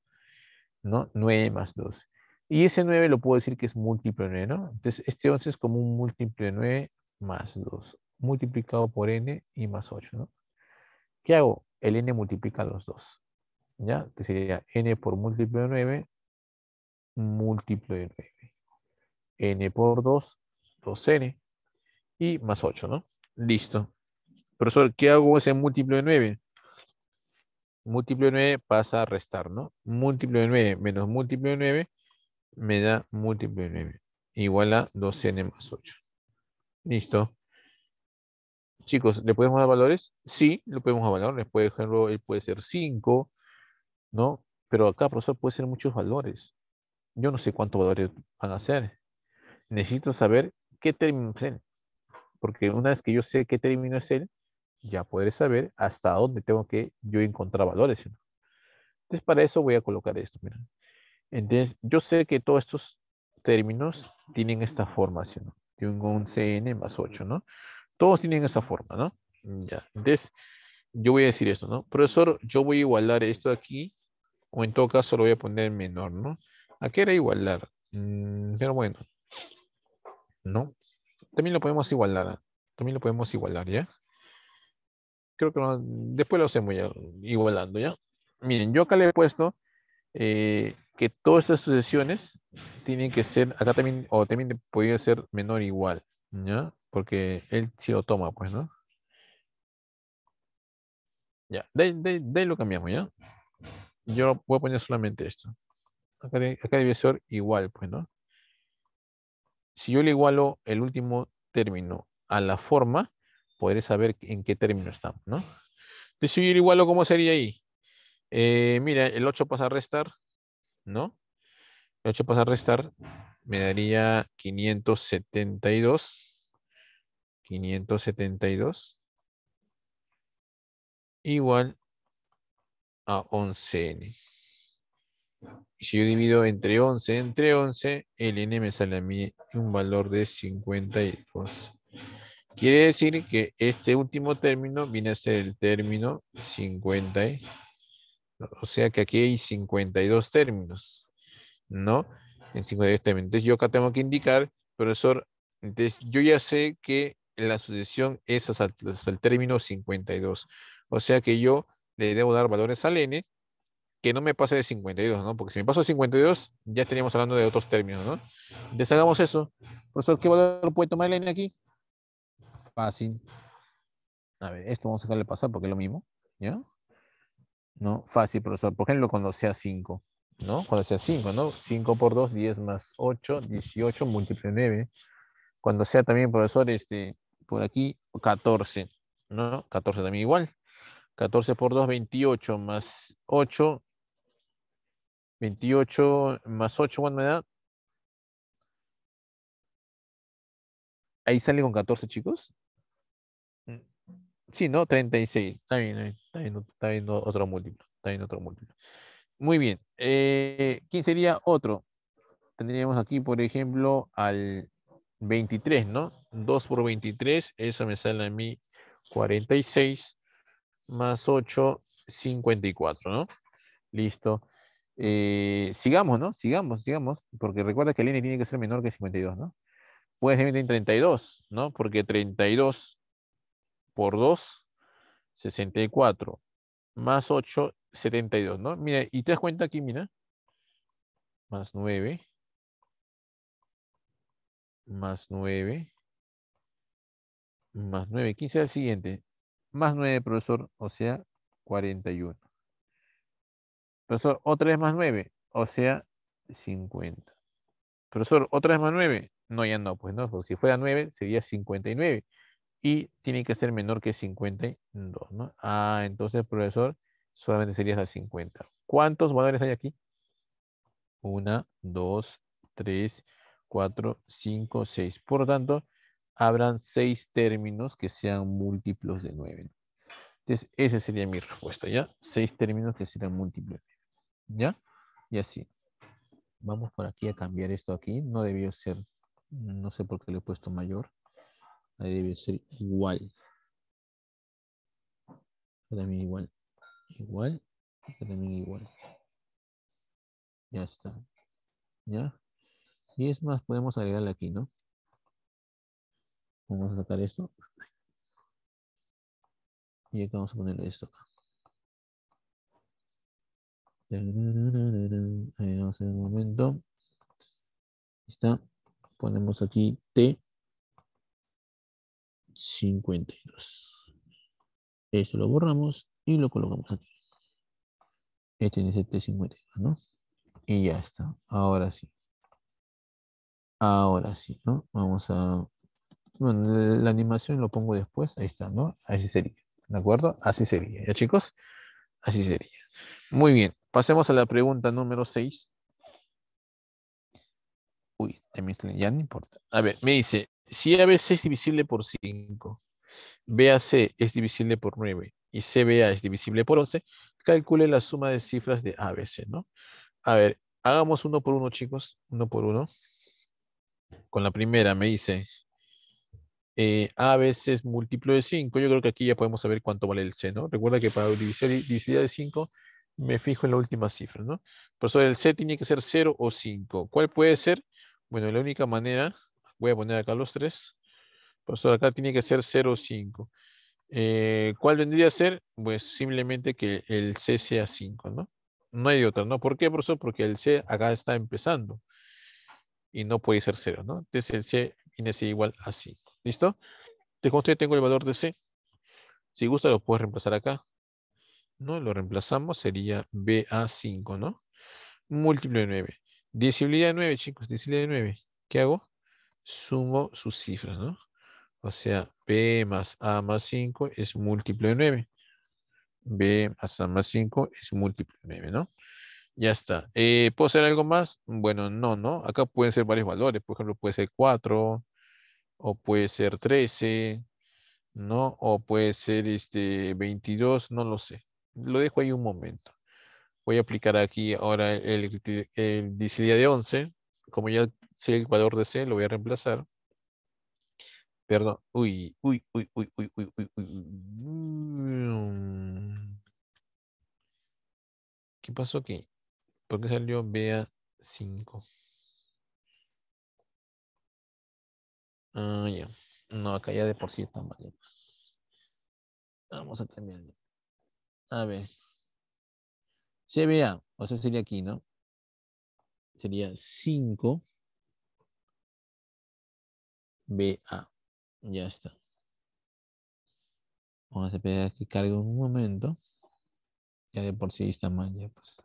¿No? 9 más 12. Y ese 9 lo puedo decir que es múltiplo de 9, ¿no? Entonces, este 11 es como un múltiplo de 9 más 2, multiplicado por n y más 8, ¿no? ¿Qué hago? El n multiplica los dos, ¿ya? Que sería n por múltiplo de 9, múltiplo de 9 n por 2, 2n y más 8, ¿no? Listo. Profesor, ¿qué hago ese múltiplo de 9? Múltiplo de 9 pasa a restar, ¿no? Múltiplo de 9 menos múltiplo de 9 me da múltiplo de 9. Igual a 2n más 8. Listo. Chicos, ¿le podemos dar valores? Sí, lo podemos dar valores. Por ejemplo, él puede ser 5, ¿no? Pero acá, profesor, puede ser muchos valores. Yo no sé cuántos valores van a ser necesito saber qué término es él. Porque una vez que yo sé qué término es él, ya podré saber hasta dónde tengo que yo encontrar valores. Entonces, para eso voy a colocar esto. Entonces, yo sé que todos estos términos tienen esta forma, ¿no? Tengo un CN más 8, ¿no? Todos tienen esta forma, ¿no? Mm, ya. Entonces, yo voy a decir esto, ¿no? Profesor, yo voy a igualar esto aquí, o en todo caso lo voy a poner menor, ¿no? aquí qué era igualar? Mm, pero bueno, ¿no? También lo podemos igualar, también lo podemos igualar, ¿ya? Creo que después lo hacemos igualando, ¿ya? Miren, yo acá le he puesto eh, que todas estas sucesiones tienen que ser, acá también, o también podría ser menor o igual, ¿ya? Porque él sí lo toma, pues, ¿no? Ya, de, ahí lo cambiamos, ¿ya? Yo voy a poner solamente esto. Acá, acá debe ser igual, pues, ¿no? si yo le igualo el último término a la forma, podré saber en qué término estamos, ¿no? Entonces, si yo le igualo, ¿cómo sería ahí? Eh, mira, el 8 pasa a restar, ¿no? El 8 pasa a restar, me daría 572. 572 igual a 11n si yo divido entre 11 entre 11, el n me sale a mí un valor de 52. Quiere decir que este último término viene a ser el término 50. O sea que aquí hay 52 términos, ¿no? En 52 términos. Entonces yo acá tengo que indicar, profesor, entonces yo ya sé que la sucesión es hasta el término 52. O sea que yo le debo dar valores al n que no me pase de 52, ¿no? Porque si me paso de 52, ya estaríamos hablando de otros términos, ¿no? Deshagamos eso. Profesor, ¿qué valor puede tomar el n aquí? Fácil. A ver, esto vamos a dejarle pasar porque es lo mismo, ¿ya? ¿No? Fácil, profesor. Por ejemplo, cuando sea 5, ¿no? Cuando sea 5, ¿no? 5 por 2, 10 más 8, 18, múltiple 9. Cuando sea también, profesor, este, por aquí, 14, ¿no? 14 también igual. 14 por 2, 28 más 8, 28 más 8, ¿cuánto me da? Ahí sale con 14, chicos. Mm. Sí, ¿no? 36. Está bien, está bien, está otro múltiplo. Está bien otro múltiplo. Muy bien. Eh, ¿Quién sería otro? Tendríamos aquí, por ejemplo, al 23, ¿no? 2 por 23, eso me sale a mí 46 más 8, 54, ¿no? Listo. Eh, sigamos, ¿no? Sigamos, sigamos, porque recuerda que el n tiene que ser menor que 52, ¿no? Puede ser 32, ¿no? Porque 32 por 2, 64, más 8, 72, ¿no? Mira, y te das cuenta aquí, mira, más 9, más 9, más 9, 15 el siguiente, más 9, profesor, o sea, 41. Profesor, otra vez más 9, o sea, 50. Profesor, otra vez más 9, no, ya no, pues no, si fuera 9 sería 59 y tiene que ser menor que 52, ¿no? Ah, entonces, profesor, solamente sería a 50. ¿Cuántos valores hay aquí? 1, 2, 3, 4, 5, 6. Por lo tanto, habrán 6 términos que sean múltiplos de 9. Entonces, esa sería mi respuesta, ¿ya? 6 términos que sean múltiplos ¿Ya? Y así. Vamos por aquí a cambiar esto aquí. No debió ser, no sé por qué le he puesto mayor. Ahí debió ser igual. también igual. Igual. también igual. Ya está. ¿Ya? Y es más, podemos agregarle aquí, ¿no? Vamos a sacar esto. Y acá vamos a ponerle esto acá. Ahí vamos en un momento. ahí Está. Ponemos aquí T 52. Eso lo borramos y lo colocamos aquí. Este es T52, ¿no? Y ya está. Ahora sí. Ahora sí, ¿no? Vamos a... Bueno, la animación lo pongo después. Ahí está, ¿no? Así sería. ¿De acuerdo? Así sería. ¿Ya chicos? Así sería. Muy bien. Pasemos a la pregunta número 6. Uy, ya no importa. A ver, me dice, si ABC es divisible por 5, BAC es divisible por 9 y CBA es divisible por 11, calcule la suma de cifras de ABC, ¿no? A ver, hagamos uno por uno, chicos, uno por uno. Con la primera me dice, eh, ABC es múltiplo de 5, yo creo que aquí ya podemos saber cuánto vale el C, ¿no? Recuerda que para divisibilidad de 5 me fijo en la última cifra, ¿no? Por eso el C tiene que ser 0 o 5. ¿Cuál puede ser? Bueno, la única manera, voy a poner acá los tres, por eso acá tiene que ser 0 o 5. Eh, ¿Cuál vendría a ser? Pues simplemente que el C sea 5, ¿no? No hay otra, ¿no? ¿Por qué, profesor? Porque el C acá está empezando y no puede ser 0, ¿no? Entonces el C tiene que ser igual a 5, ¿listo? Entonces, que tengo el valor de C, si gusta lo puedes reemplazar acá, ¿no? Lo reemplazamos, sería BA5, ¿no? Múltiplo de 9. Divisibilidad de 9, chicos, divisibilidad de 9. ¿Qué hago? Sumo sus cifras, ¿no? O sea, B más A más 5 es múltiplo de 9. B más A más 5 es múltiplo de 9, ¿no? Ya está. Eh, ¿Puedo hacer algo más? Bueno, no, ¿no? Acá pueden ser varios valores. Por ejemplo, puede ser 4 o puede ser 13, ¿no? O puede ser este 22, no lo sé lo dejo ahí un momento. Voy a aplicar aquí ahora el, el día de 11. Como ya sé el valor de C, lo voy a reemplazar. Perdón. Uy, uy, uy, uy, uy, uy, uy, ¿Qué pasó aquí? ¿Por qué salió BA5? Ah, ya. No, acá ya de por sí está mal. Vamos a cambiarlo. A ver. CBA, o sea, sería aquí, ¿no? Sería 5 BA. Ya está. Vamos a esperar que cargue un momento. Ya de por sí está mal, ya pues.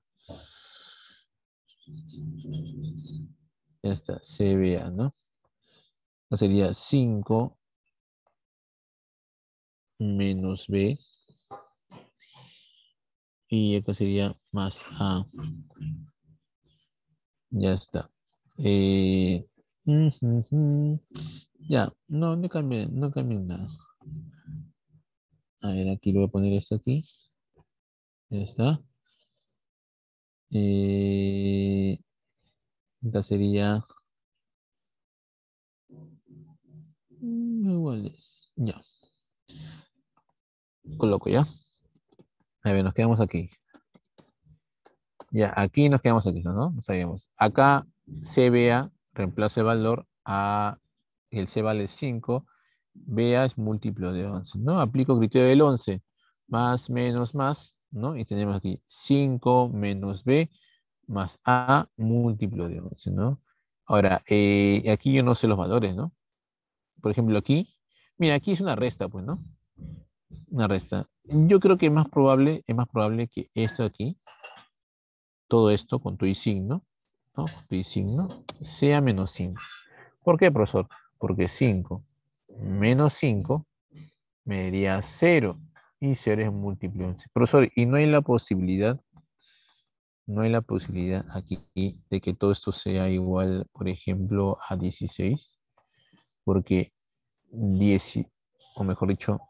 Ya está, CBA, ¿no? sería 5 menos B y esto sería más A. Ya está. Eh, ya, no, no cambié, no cambié nada. A ver, aquí lo voy a poner esto aquí. Ya está. Eh, esta sería... Mm, igual Ya. Coloco ya. A ver, nos quedamos aquí. Ya, aquí nos quedamos aquí, ¿no? No Acá CBA, reemplazo el valor a el C vale 5, BA es múltiplo de 11, ¿no? Aplico criterio del 11, más, menos, más, ¿no? Y tenemos aquí 5 menos B más A múltiplo de 11, ¿no? Ahora, eh, aquí yo no sé los valores, ¿no? Por ejemplo, aquí, mira, aquí es una resta, pues, ¿no? Una resta. Yo creo que es más probable, es más probable que esto aquí, todo esto con tu y signo, ¿no? tu y signo, sea menos 5. ¿Por qué, profesor? Porque 5 menos 5 me daría 0. Y 0 es múltiplo 11. Profesor, y no hay la posibilidad, no hay la posibilidad aquí de que todo esto sea igual, por ejemplo, a 16. Porque 10, o mejor dicho,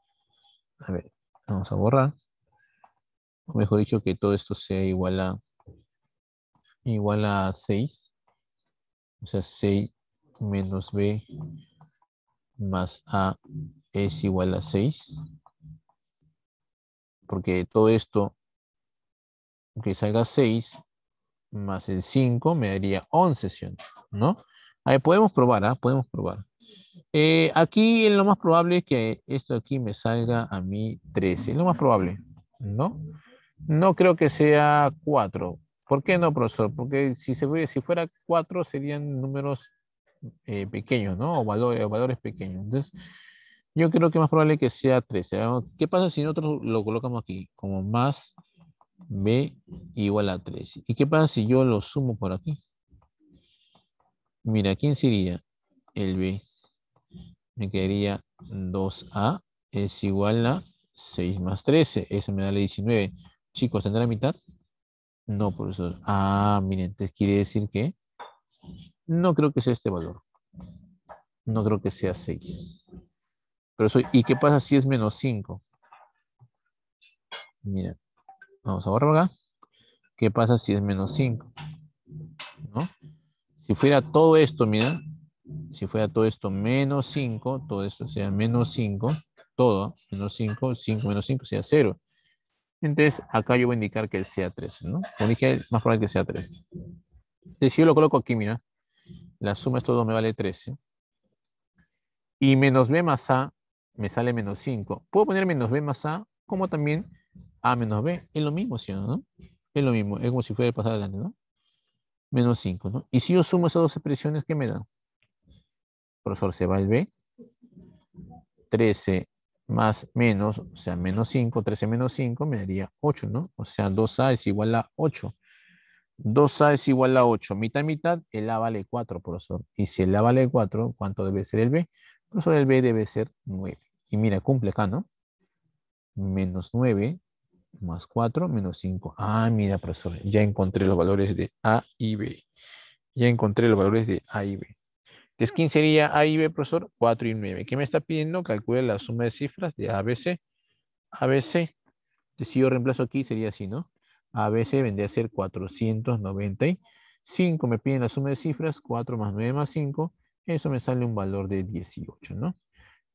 a ver, vamos a borrar. mejor dicho, que todo esto sea igual a igual a 6. O sea, 6 menos B más A es igual a 6. Porque todo esto que salga 6 más el 5 me daría 11, ¿no? ver, podemos probar, ¿ah? Podemos probar. Eh, aquí lo más probable es que esto aquí me salga a mí 13. Lo más probable, ¿no? No creo que sea 4. ¿Por qué no, profesor? Porque si, se, si fuera 4 serían números eh, pequeños, ¿no? O valores, valores pequeños. Entonces, yo creo que más probable que sea 13. ¿Qué pasa si nosotros lo colocamos aquí? Como más b igual a 13. ¿Y qué pasa si yo lo sumo por aquí? Mira, ¿quién sería el b? me quedaría 2A es igual a 6 más 13. Eso me da la 19. Chicos, ¿tendrá la mitad? No, profesor. Ah, miren, entonces quiere decir que no creo que sea este valor. No creo que sea 6. Pero ¿y qué pasa si es menos 5? Mira, vamos a borrar acá. ¿Qué pasa si es menos 5? ¿No? Si fuera todo esto, mira, si fuera todo esto menos 5, todo esto sea menos 5, todo, menos 5, 5 menos 5 sea 0. Entonces, acá yo voy a indicar que sea 3, ¿no? Como dije, es más probable que sea 3. Entonces, si yo lo coloco aquí, mira, la suma de estos dos me vale 13. Y menos b más a me sale menos 5. Puedo poner menos b más a como también a menos b. Es lo mismo, ¿sí o no? Es lo mismo, es como si fuera el pasado adelante, ¿no? Menos 5, ¿no? Y si yo sumo esas dos expresiones, ¿qué me da profesor, se va el B. 13 más menos, o sea, menos 5, 13 menos 5 me daría 8, ¿no? O sea, 2A es igual a 8. 2A es igual a 8, mitad, mitad, el A vale 4, profesor. Y si el A vale 4, ¿cuánto debe ser el B? Profesor, el B debe ser 9. Y mira, cumple acá, ¿no? Menos 9 más 4 menos 5. Ah, mira, profesor, ya encontré los valores de A y B. Ya encontré los valores de A y B. Entonces, ¿quién sería A y B, profesor, 4 y 9. ¿Qué me está pidiendo? Calcule la suma de cifras de ABC. ABC, si yo reemplazo aquí, sería así, ¿no? ABC vendría a ser 495. Me piden la suma de cifras, 4 más 9 más 5. Eso me sale un valor de 18, ¿no?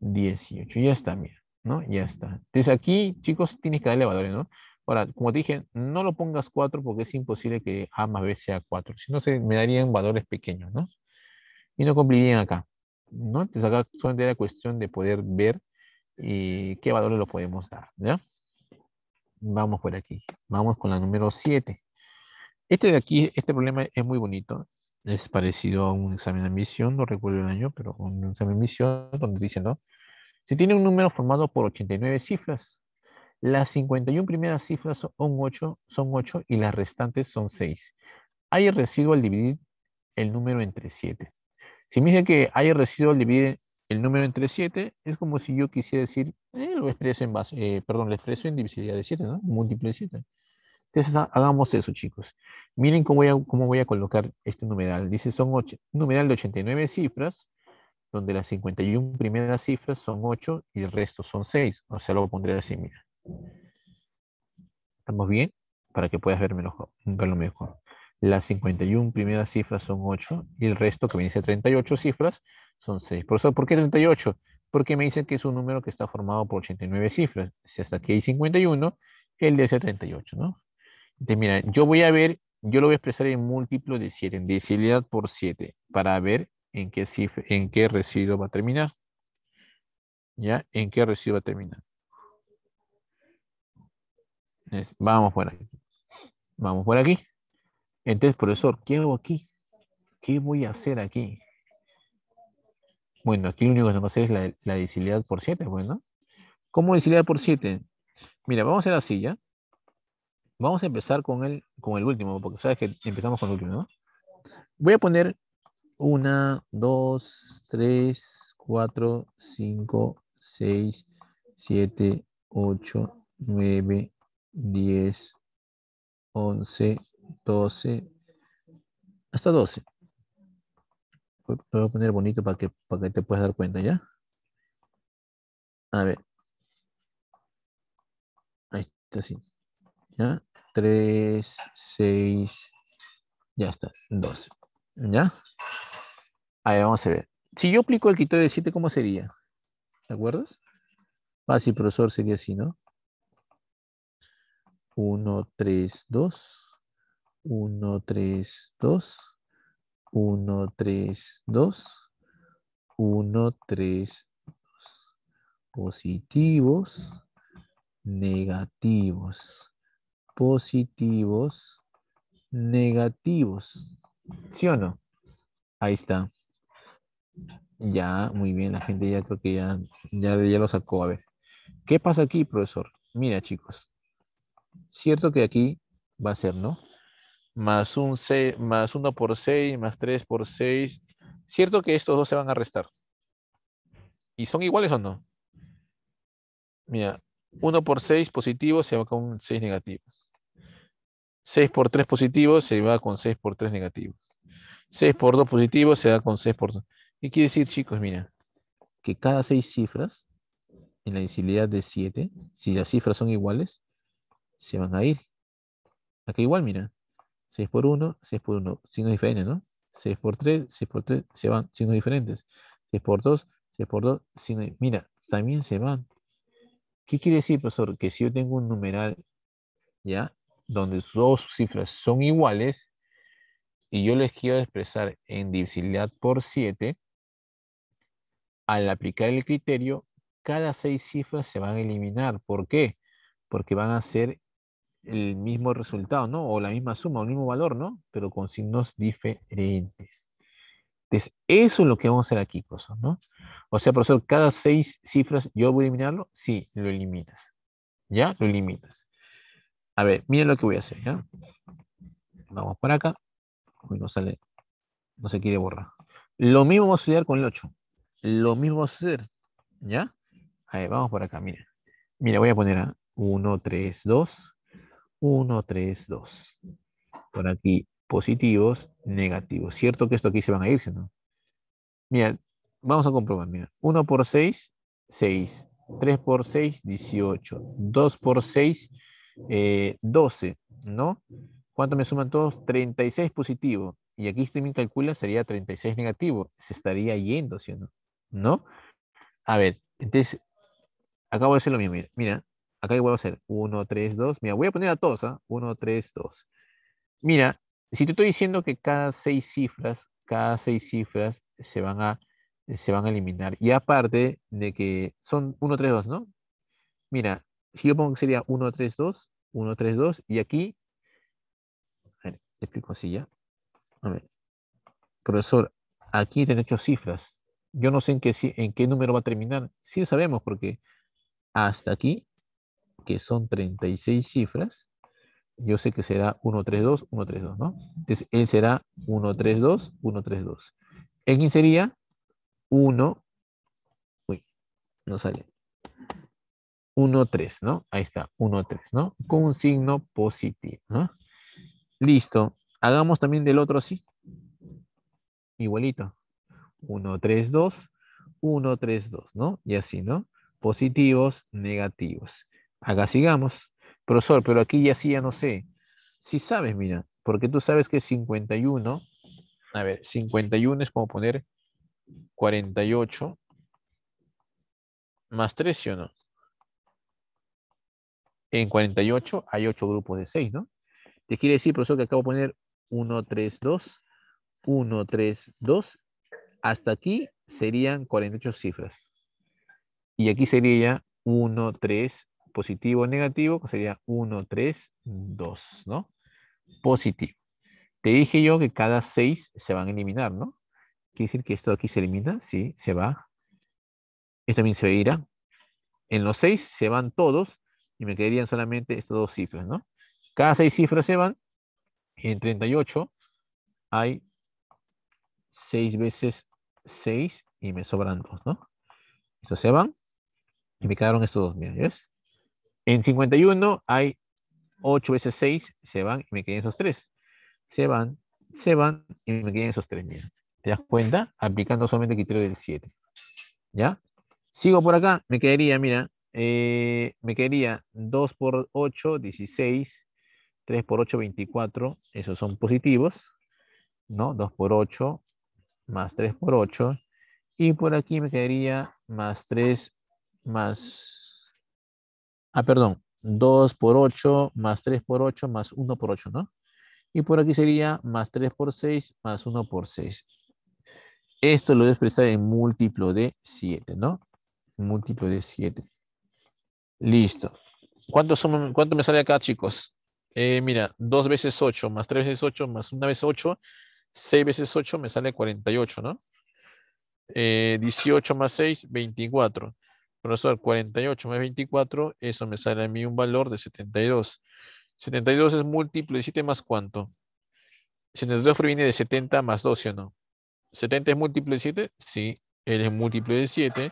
18, ya está, mira, ¿no? Ya está. Entonces aquí, chicos, tienes que darle valores, ¿no? Ahora, como te dije, no lo pongas 4 porque es imposible que A más B sea 4. Si no, se me darían valores pequeños, ¿no? y no cumplirían acá. ¿no? Entonces acá solamente era cuestión de poder ver eh, qué valores lo podemos dar. ¿ya? Vamos por aquí. Vamos con la número 7. Este de aquí, este problema es muy bonito. Es parecido a un examen de admisión, no recuerdo el año, pero un examen de admisión donde dicen, ¿no? Si tiene un número formado por 89 cifras, las 51 primeras cifras son 8, son 8 y las restantes son 6. Hay residuo al dividir el número entre 7. Si me dice que hay residuos divide el número entre 7, es como si yo quisiera decir, eh, lo expreso en base, eh, perdón, lo expreso en divisibilidad de 7, ¿no? Múltiple de 7. Entonces hagamos eso, chicos. Miren cómo voy a, cómo voy a colocar este numeral. Dice, son 8, numeral de 89 cifras, donde las 51 primeras cifras son 8 y el resto son 6. O sea, lo pondré así, mira. ¿Estamos bien? Para que puedas verme verlo mejor. Las 51 primeras cifras son 8 y el resto que me dice 38 cifras son 6. Por eso, ¿por qué 38? Porque me dicen que es un número que está formado por 89 cifras. Si hasta aquí hay 51, el de ese 38, ¿no? Entonces, mira, yo voy a ver, yo lo voy a expresar en múltiplo de 7, en divisibilidad por 7, para ver en qué, cifra, en qué residuo va a terminar. ¿Ya? ¿En qué residuo va a terminar? vamos por aquí. Vamos por aquí. Entonces, profesor, ¿qué hago aquí? ¿Qué voy a hacer aquí? Bueno, aquí lo único que tengo que hacer es la, la por 7, bueno. Pues, ¿Cómo decilidad por 7? Mira, vamos a hacer así, ¿ya? Vamos a empezar con el, con el último, porque sabes que empezamos con el último, ¿no? Voy a poner 1, 2, 3, 4, 5, 6, 7, 8, 9, 10, 11, 12, hasta 12. Lo voy a poner bonito para que, para que te puedas dar cuenta, ¿ya? A ver. Ahí está así. ¿Ya? 3, 6, ya está, 12. ¿Ya? Ahí vamos a ver. Si yo aplico el quito de 7, ¿cómo sería? ¿Te acuerdas? Ah, sí, profesor, sería así, ¿no? 1, 3, 2. 1, 3, 2, 1, 3, 2, 1, 3, 2. Positivos, negativos, positivos, negativos. ¿Sí o no? Ahí está. Ya, muy bien, la gente ya creo que ya, ya, ya lo sacó. A ver, ¿qué pasa aquí, profesor? Mira, chicos, cierto que aquí va a ser, ¿no? más, c 1 por 6, más 3 por 6. ¿Cierto que estos dos se van a restar? ¿Y son iguales o no? Mira, 1 por 6 positivo se va con 6 negativo. 6 por 3 positivo se va con 6 por 3 negativo. 6 por 2 positivo se va con 6 por 2. ¿Qué quiere decir, chicos? Mira, que cada 6 cifras, en la divisibilidad de 7, si las cifras son iguales, se van a ir. Acá igual, mira. 6 por 1, 6 por 1, signos diferentes, ¿no? 6 por 3, 6 por 3, se van signos diferentes. 6 por 2, 6 por 2, signos Mira, también se van. ¿Qué quiere decir, profesor? Que si yo tengo un numeral, ¿ya? Donde dos cifras son iguales, y yo les quiero expresar en divisibilidad por 7, al aplicar el criterio, cada seis cifras se van a eliminar. ¿Por qué? Porque van a ser el mismo resultado, ¿no? O la misma suma, o el mismo valor, ¿no? Pero con signos diferentes. Entonces, eso es lo que vamos a hacer aquí, ¿no? O sea, profesor, cada seis cifras, ¿yo voy a eliminarlo? Sí, lo eliminas. ¿Ya? Lo eliminas. A ver, miren lo que voy a hacer, ¿ya? Vamos para acá. Uy, no sale, no se quiere borrar. Lo mismo vamos a estudiar con el 8. Lo mismo vamos a hacer, ¿ya? A ver, vamos por acá, mira. Mira, voy a poner a 1, 3, 2, 1, 3, 2. Por aquí positivos, negativos. ¿Cierto que esto aquí se van a ir, si no? Mira, vamos a comprobar. Mira, 1 por 6, 6. 3 por 6, 18. 2 por 6, 12. Eh, ¿No? ¿Cuánto me suman todos? 36 positivo. Y aquí si me calcula sería 36 negativo. Se estaría yendo, ¿sí o no? ¿No? A ver, entonces, acabo de hacer lo mismo. Mira, mira acá igual a hacer? 1, 3, 2. Mira, voy a poner a todos, ¿ah? 1, 3, 2. Mira, si te estoy diciendo que cada seis cifras, cada seis cifras se van a, se van a eliminar. Y aparte de que son 1, 3, 2, ¿no? Mira, si yo pongo que sería 1, 3, 2, 1, 3, 2, y aquí, a ver, te explico así ya. A ver, profesor, aquí te han hecho cifras. Yo no sé en qué, en qué número va a terminar. Sí lo sabemos porque hasta aquí que son 36 cifras, yo sé que será 2, 132, 2, ¿no? Entonces, él será 132, 132. quién sería 1, uy, no sale. 1, 3, ¿no? Ahí está, 1, 3, ¿no? Con un signo positivo, ¿no? Listo. Hagamos también del otro así. Igualito. 1, 3, 2, 1, 3, 2, ¿no? Y así, ¿no? Positivos, negativos acá sigamos. Profesor, pero aquí ya sí, ya no sé. Si sabes, mira, porque tú sabes que 51, a ver, 51 es como poner 48 más 3, ¿sí o no? En 48 hay 8 grupos de 6, ¿no? Te quiere decir, profesor, que acabo de poner 1, 3, 2, 1, 3, 2. Hasta aquí serían 48 cifras. Y aquí sería 1, 3, 2 positivo o negativo, que sería 1, 3, 2, ¿no? Positivo. Te dije yo que cada 6 se van a eliminar, ¿no? Quiere decir que esto aquí se elimina, sí, se va. Esto también se irá. En los 6 se van todos y me quedarían solamente estas dos cifras, ¿no? Cada 6 cifras se van. y En 38 hay 6 veces 6 y me sobran 2, ¿no? Estos se van y me quedaron estos dos, mira, ¿ves? En 51 hay 8 veces 6, se van y me quedan esos 3. Se van, se van y me quedan esos 3. Mira. ¿Te das cuenta? Aplicando solamente el criterio del 7. ¿Ya? Sigo por acá, me quedaría, mira, eh, me quedaría 2 por 8, 16, 3 por 8, 24, esos son positivos, ¿no? 2 por 8, más 3 por 8, y por aquí me quedaría más 3, más Ah, perdón. 2 por 8 más 3 por 8 más 1 por 8, ¿no? Y por aquí sería más 3 por 6 más 1 por 6. Esto lo voy a expresar en múltiplo de 7, ¿no? Múltiplo de 7. Listo. ¿Cuánto, ¿Cuánto me sale acá, chicos? Eh, mira, 2 veces 8 más 3 veces 8 más 1 vez 8. 6 veces 8 me sale 48, ¿no? 18 eh, más 6, 24. Profesor, 48 más 24, eso me sale a mí un valor de 72. 72 es múltiplo de 7 más cuánto. 72 proviene de 70 más 2, o no? ¿70 es múltiplo de 7? Sí. Él es múltiplo de 7.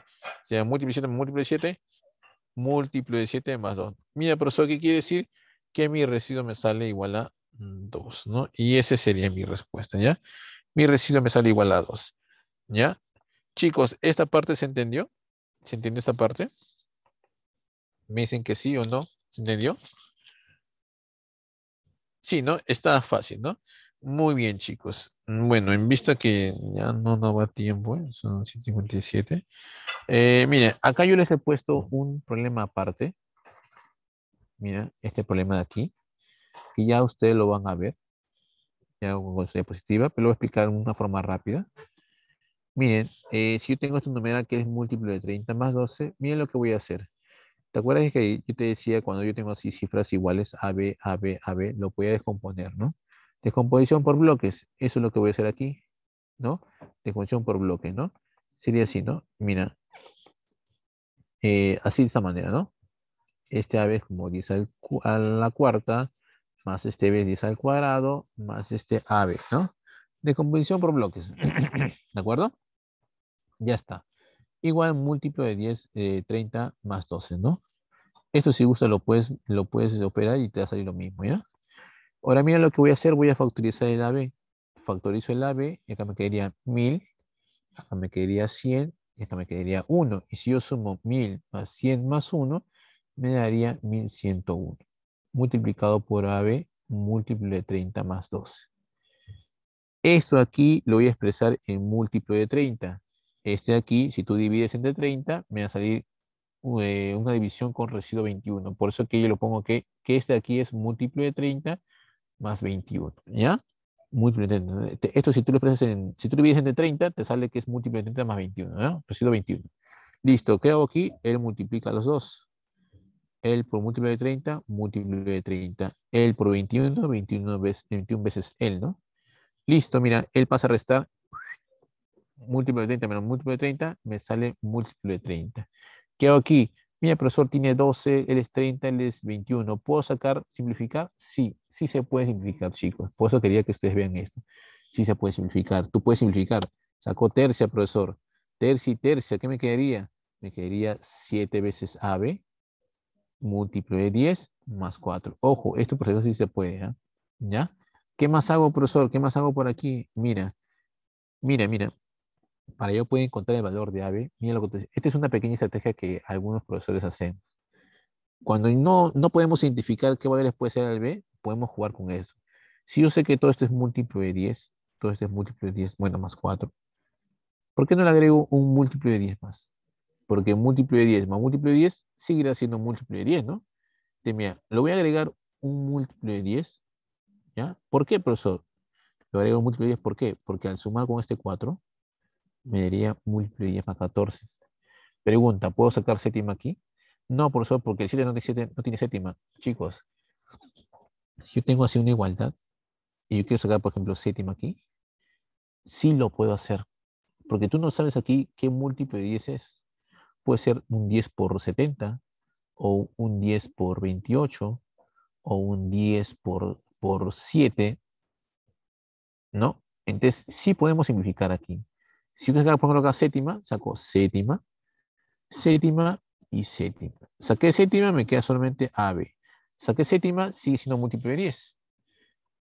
O sea, múltiplo de 7 más múltiplo de 7. Múltiplo de 7 más 2. Mira, profesor, ¿qué quiere decir? Que mi residuo me sale igual a 2, ¿no? Y esa sería mi respuesta, ¿ya? Mi residuo me sale igual a 2, ¿ya? Chicos, ¿esta parte se entendió? ¿Se entiende esa parte? Me dicen que sí o no. ¿Se entendió? Sí, ¿no? Está fácil, ¿no? Muy bien, chicos. Bueno, en vista que ya no nos va tiempo, ¿eh? son 157. Eh, miren, acá yo les he puesto un problema aparte. Mira, este problema de aquí, que ya ustedes lo van a ver. Ya con diapositiva, pero lo voy a explicar de una forma rápida. Miren, eh, si yo tengo este numeral que es múltiplo de 30 más 12, miren lo que voy a hacer. ¿Te acuerdas que yo te decía cuando yo tengo así cifras iguales a b, a, b, a, b, lo voy a descomponer, ¿no? Descomposición por bloques, eso es lo que voy a hacer aquí, ¿no? Descomposición por bloques, ¿no? Sería así, ¿no? Mira, eh, así de esta manera, ¿no? Este AB es como 10 a la cuarta, más este B es 10 al cuadrado, más este AB, ¿no? De composición por bloques. ¿De acuerdo? Ya está. Igual múltiplo de 10, 30 eh, más 12, ¿no? Esto si gusta lo puedes, lo puedes operar y te va a salir lo mismo, ¿ya? Ahora mira lo que voy a hacer, voy a factorizar el AB. Factorizo el AB, y acá me quedaría 1000, acá me quedaría 100, y acá me quedaría 1. Y si yo sumo 1000 más 100 más 1, me daría 1101. Multiplicado por AB, múltiplo de 30 más 12. Esto aquí lo voy a expresar en múltiplo de 30. Este de aquí, si tú divides entre 30, me va a salir eh, una división con residuo 21. Por eso que yo lo pongo que, este de aquí es múltiplo de 30 más 21. ¿Ya? Múltiplo de 30. Esto si tú lo expresas en, si tú divides entre 30, te sale que es múltiplo de 30 más 21. ¿no? Residuo 21. Listo, ¿qué hago aquí? Él multiplica los dos. Él por múltiplo de 30, múltiplo de 30. Él por 21, 21 veces, 21 veces él, ¿no? Listo, mira, él pasa a restar múltiplo de 30 menos múltiplo de 30, me sale múltiplo de 30. ¿Qué hago aquí? Mira, profesor tiene 12, él es 30, él es 21. ¿Puedo sacar, simplificar? Sí, sí se puede simplificar, chicos. Por eso quería que ustedes vean esto. Sí se puede simplificar. Tú puedes simplificar. Sacó tercia, profesor. Tercia y tercia, ¿qué me quedaría? Me quedaría 7 veces AB, múltiplo de 10, más 4. Ojo, esto, por eso sí se puede, ¿ah? ¿ya? ¿Qué más hago, profesor? ¿Qué más hago por aquí? Mira, mira, mira. Para ello pueden encontrar el valor de AB, mira lo que te... Esta es una pequeña estrategia que algunos profesores hacen. Cuando no, podemos identificar qué valores puede ser el B, podemos jugar con eso. Si yo sé que todo esto es múltiplo de 10, todo esto es múltiplo de 10, bueno, más 4. ¿Por qué no le agrego un múltiplo de 10 más? Porque múltiplo de 10 más múltiplo de 10 seguirá siendo múltiplo de 10, ¿no? Entonces, mira, lo voy a agregar un múltiplo de 10 ¿Ya? ¿Por qué, profesor? Lo agrego múltiplo de 10, ¿por qué? Porque al sumar con este 4, me daría múltiplo de 10 más 14. Pregunta, ¿puedo sacar séptima aquí? No, profesor, porque el 7 no, tiene, no tiene séptima. Chicos, si yo tengo así una igualdad, y yo quiero sacar, por ejemplo, séptima aquí, sí lo puedo hacer. Porque tú no sabes aquí qué múltiplo de 10 es. Puede ser un 10 por 70, o un 10 por 28, o un 10 por por 7, ¿no? Entonces, sí podemos simplificar aquí. Si uno saca, por ejemplo, acá séptima, saco séptima, séptima y séptima. Saqué séptima, me queda solamente AB. Saqué séptima, sigue siendo múltiplo de 10.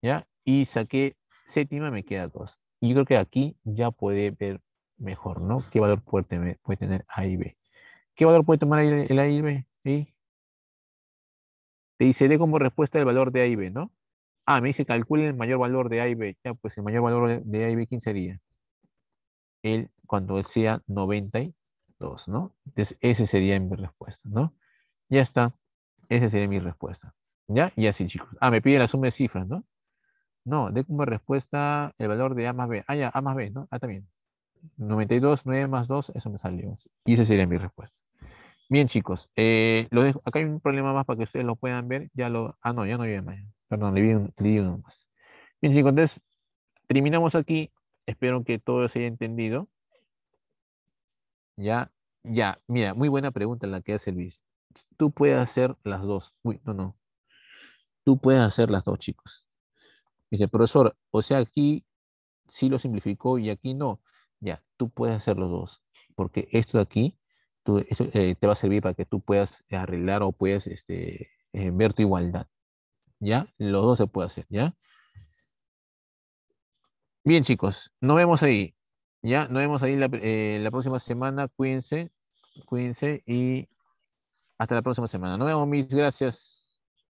¿Ya? Y saqué séptima, me queda 2. Y yo creo que aquí ya puede ver mejor, ¿no? ¿Qué valor puede tener, A y B? ¿Qué valor puede tomar el, A y B? ¿Sí? Te dice D como respuesta el valor de A y B, ¿no? Ah, me dice calcule el mayor valor de A y B. Ya, pues el mayor valor de A y B, ¿quién sería? El, cuando él sea 92, ¿no? Entonces, esa sería mi respuesta, ¿no? Ya está. Esa sería mi respuesta. ¿Ya? Y así, chicos. Ah, me pide la suma de cifras, ¿no? No, de como respuesta el valor de A más B. Ah, ya, A más B, ¿no? Ah, también. 92, 9 más 2, eso me salió. Y esa sería mi respuesta. Bien, chicos. Eh, lo Acá hay un problema más para que ustedes lo puedan ver. Ya lo... Ah, no, ya no viene mañana. Perdón, le di, uno más. Bien chicos, entonces terminamos aquí. Espero que todo se haya entendido. Ya, ya. Mira, muy buena pregunta la que hace Luis. Tú puedes hacer las dos. Uy, no, no. Tú puedes hacer las dos, chicos. Dice, profesor, o sea, aquí sí lo simplificó y aquí no. Ya, tú puedes hacer los dos. Porque esto aquí eh, te va a servir para que tú puedas arreglar o puedas este, eh, ver tu igualdad. ¿ya? Los dos se puede hacer, ¿ya? Bien, chicos, nos vemos ahí, ¿ya? Nos vemos ahí la, eh, próxima semana, cuídense, cuídense y hasta la próxima semana. Nos vemos, mis gracias.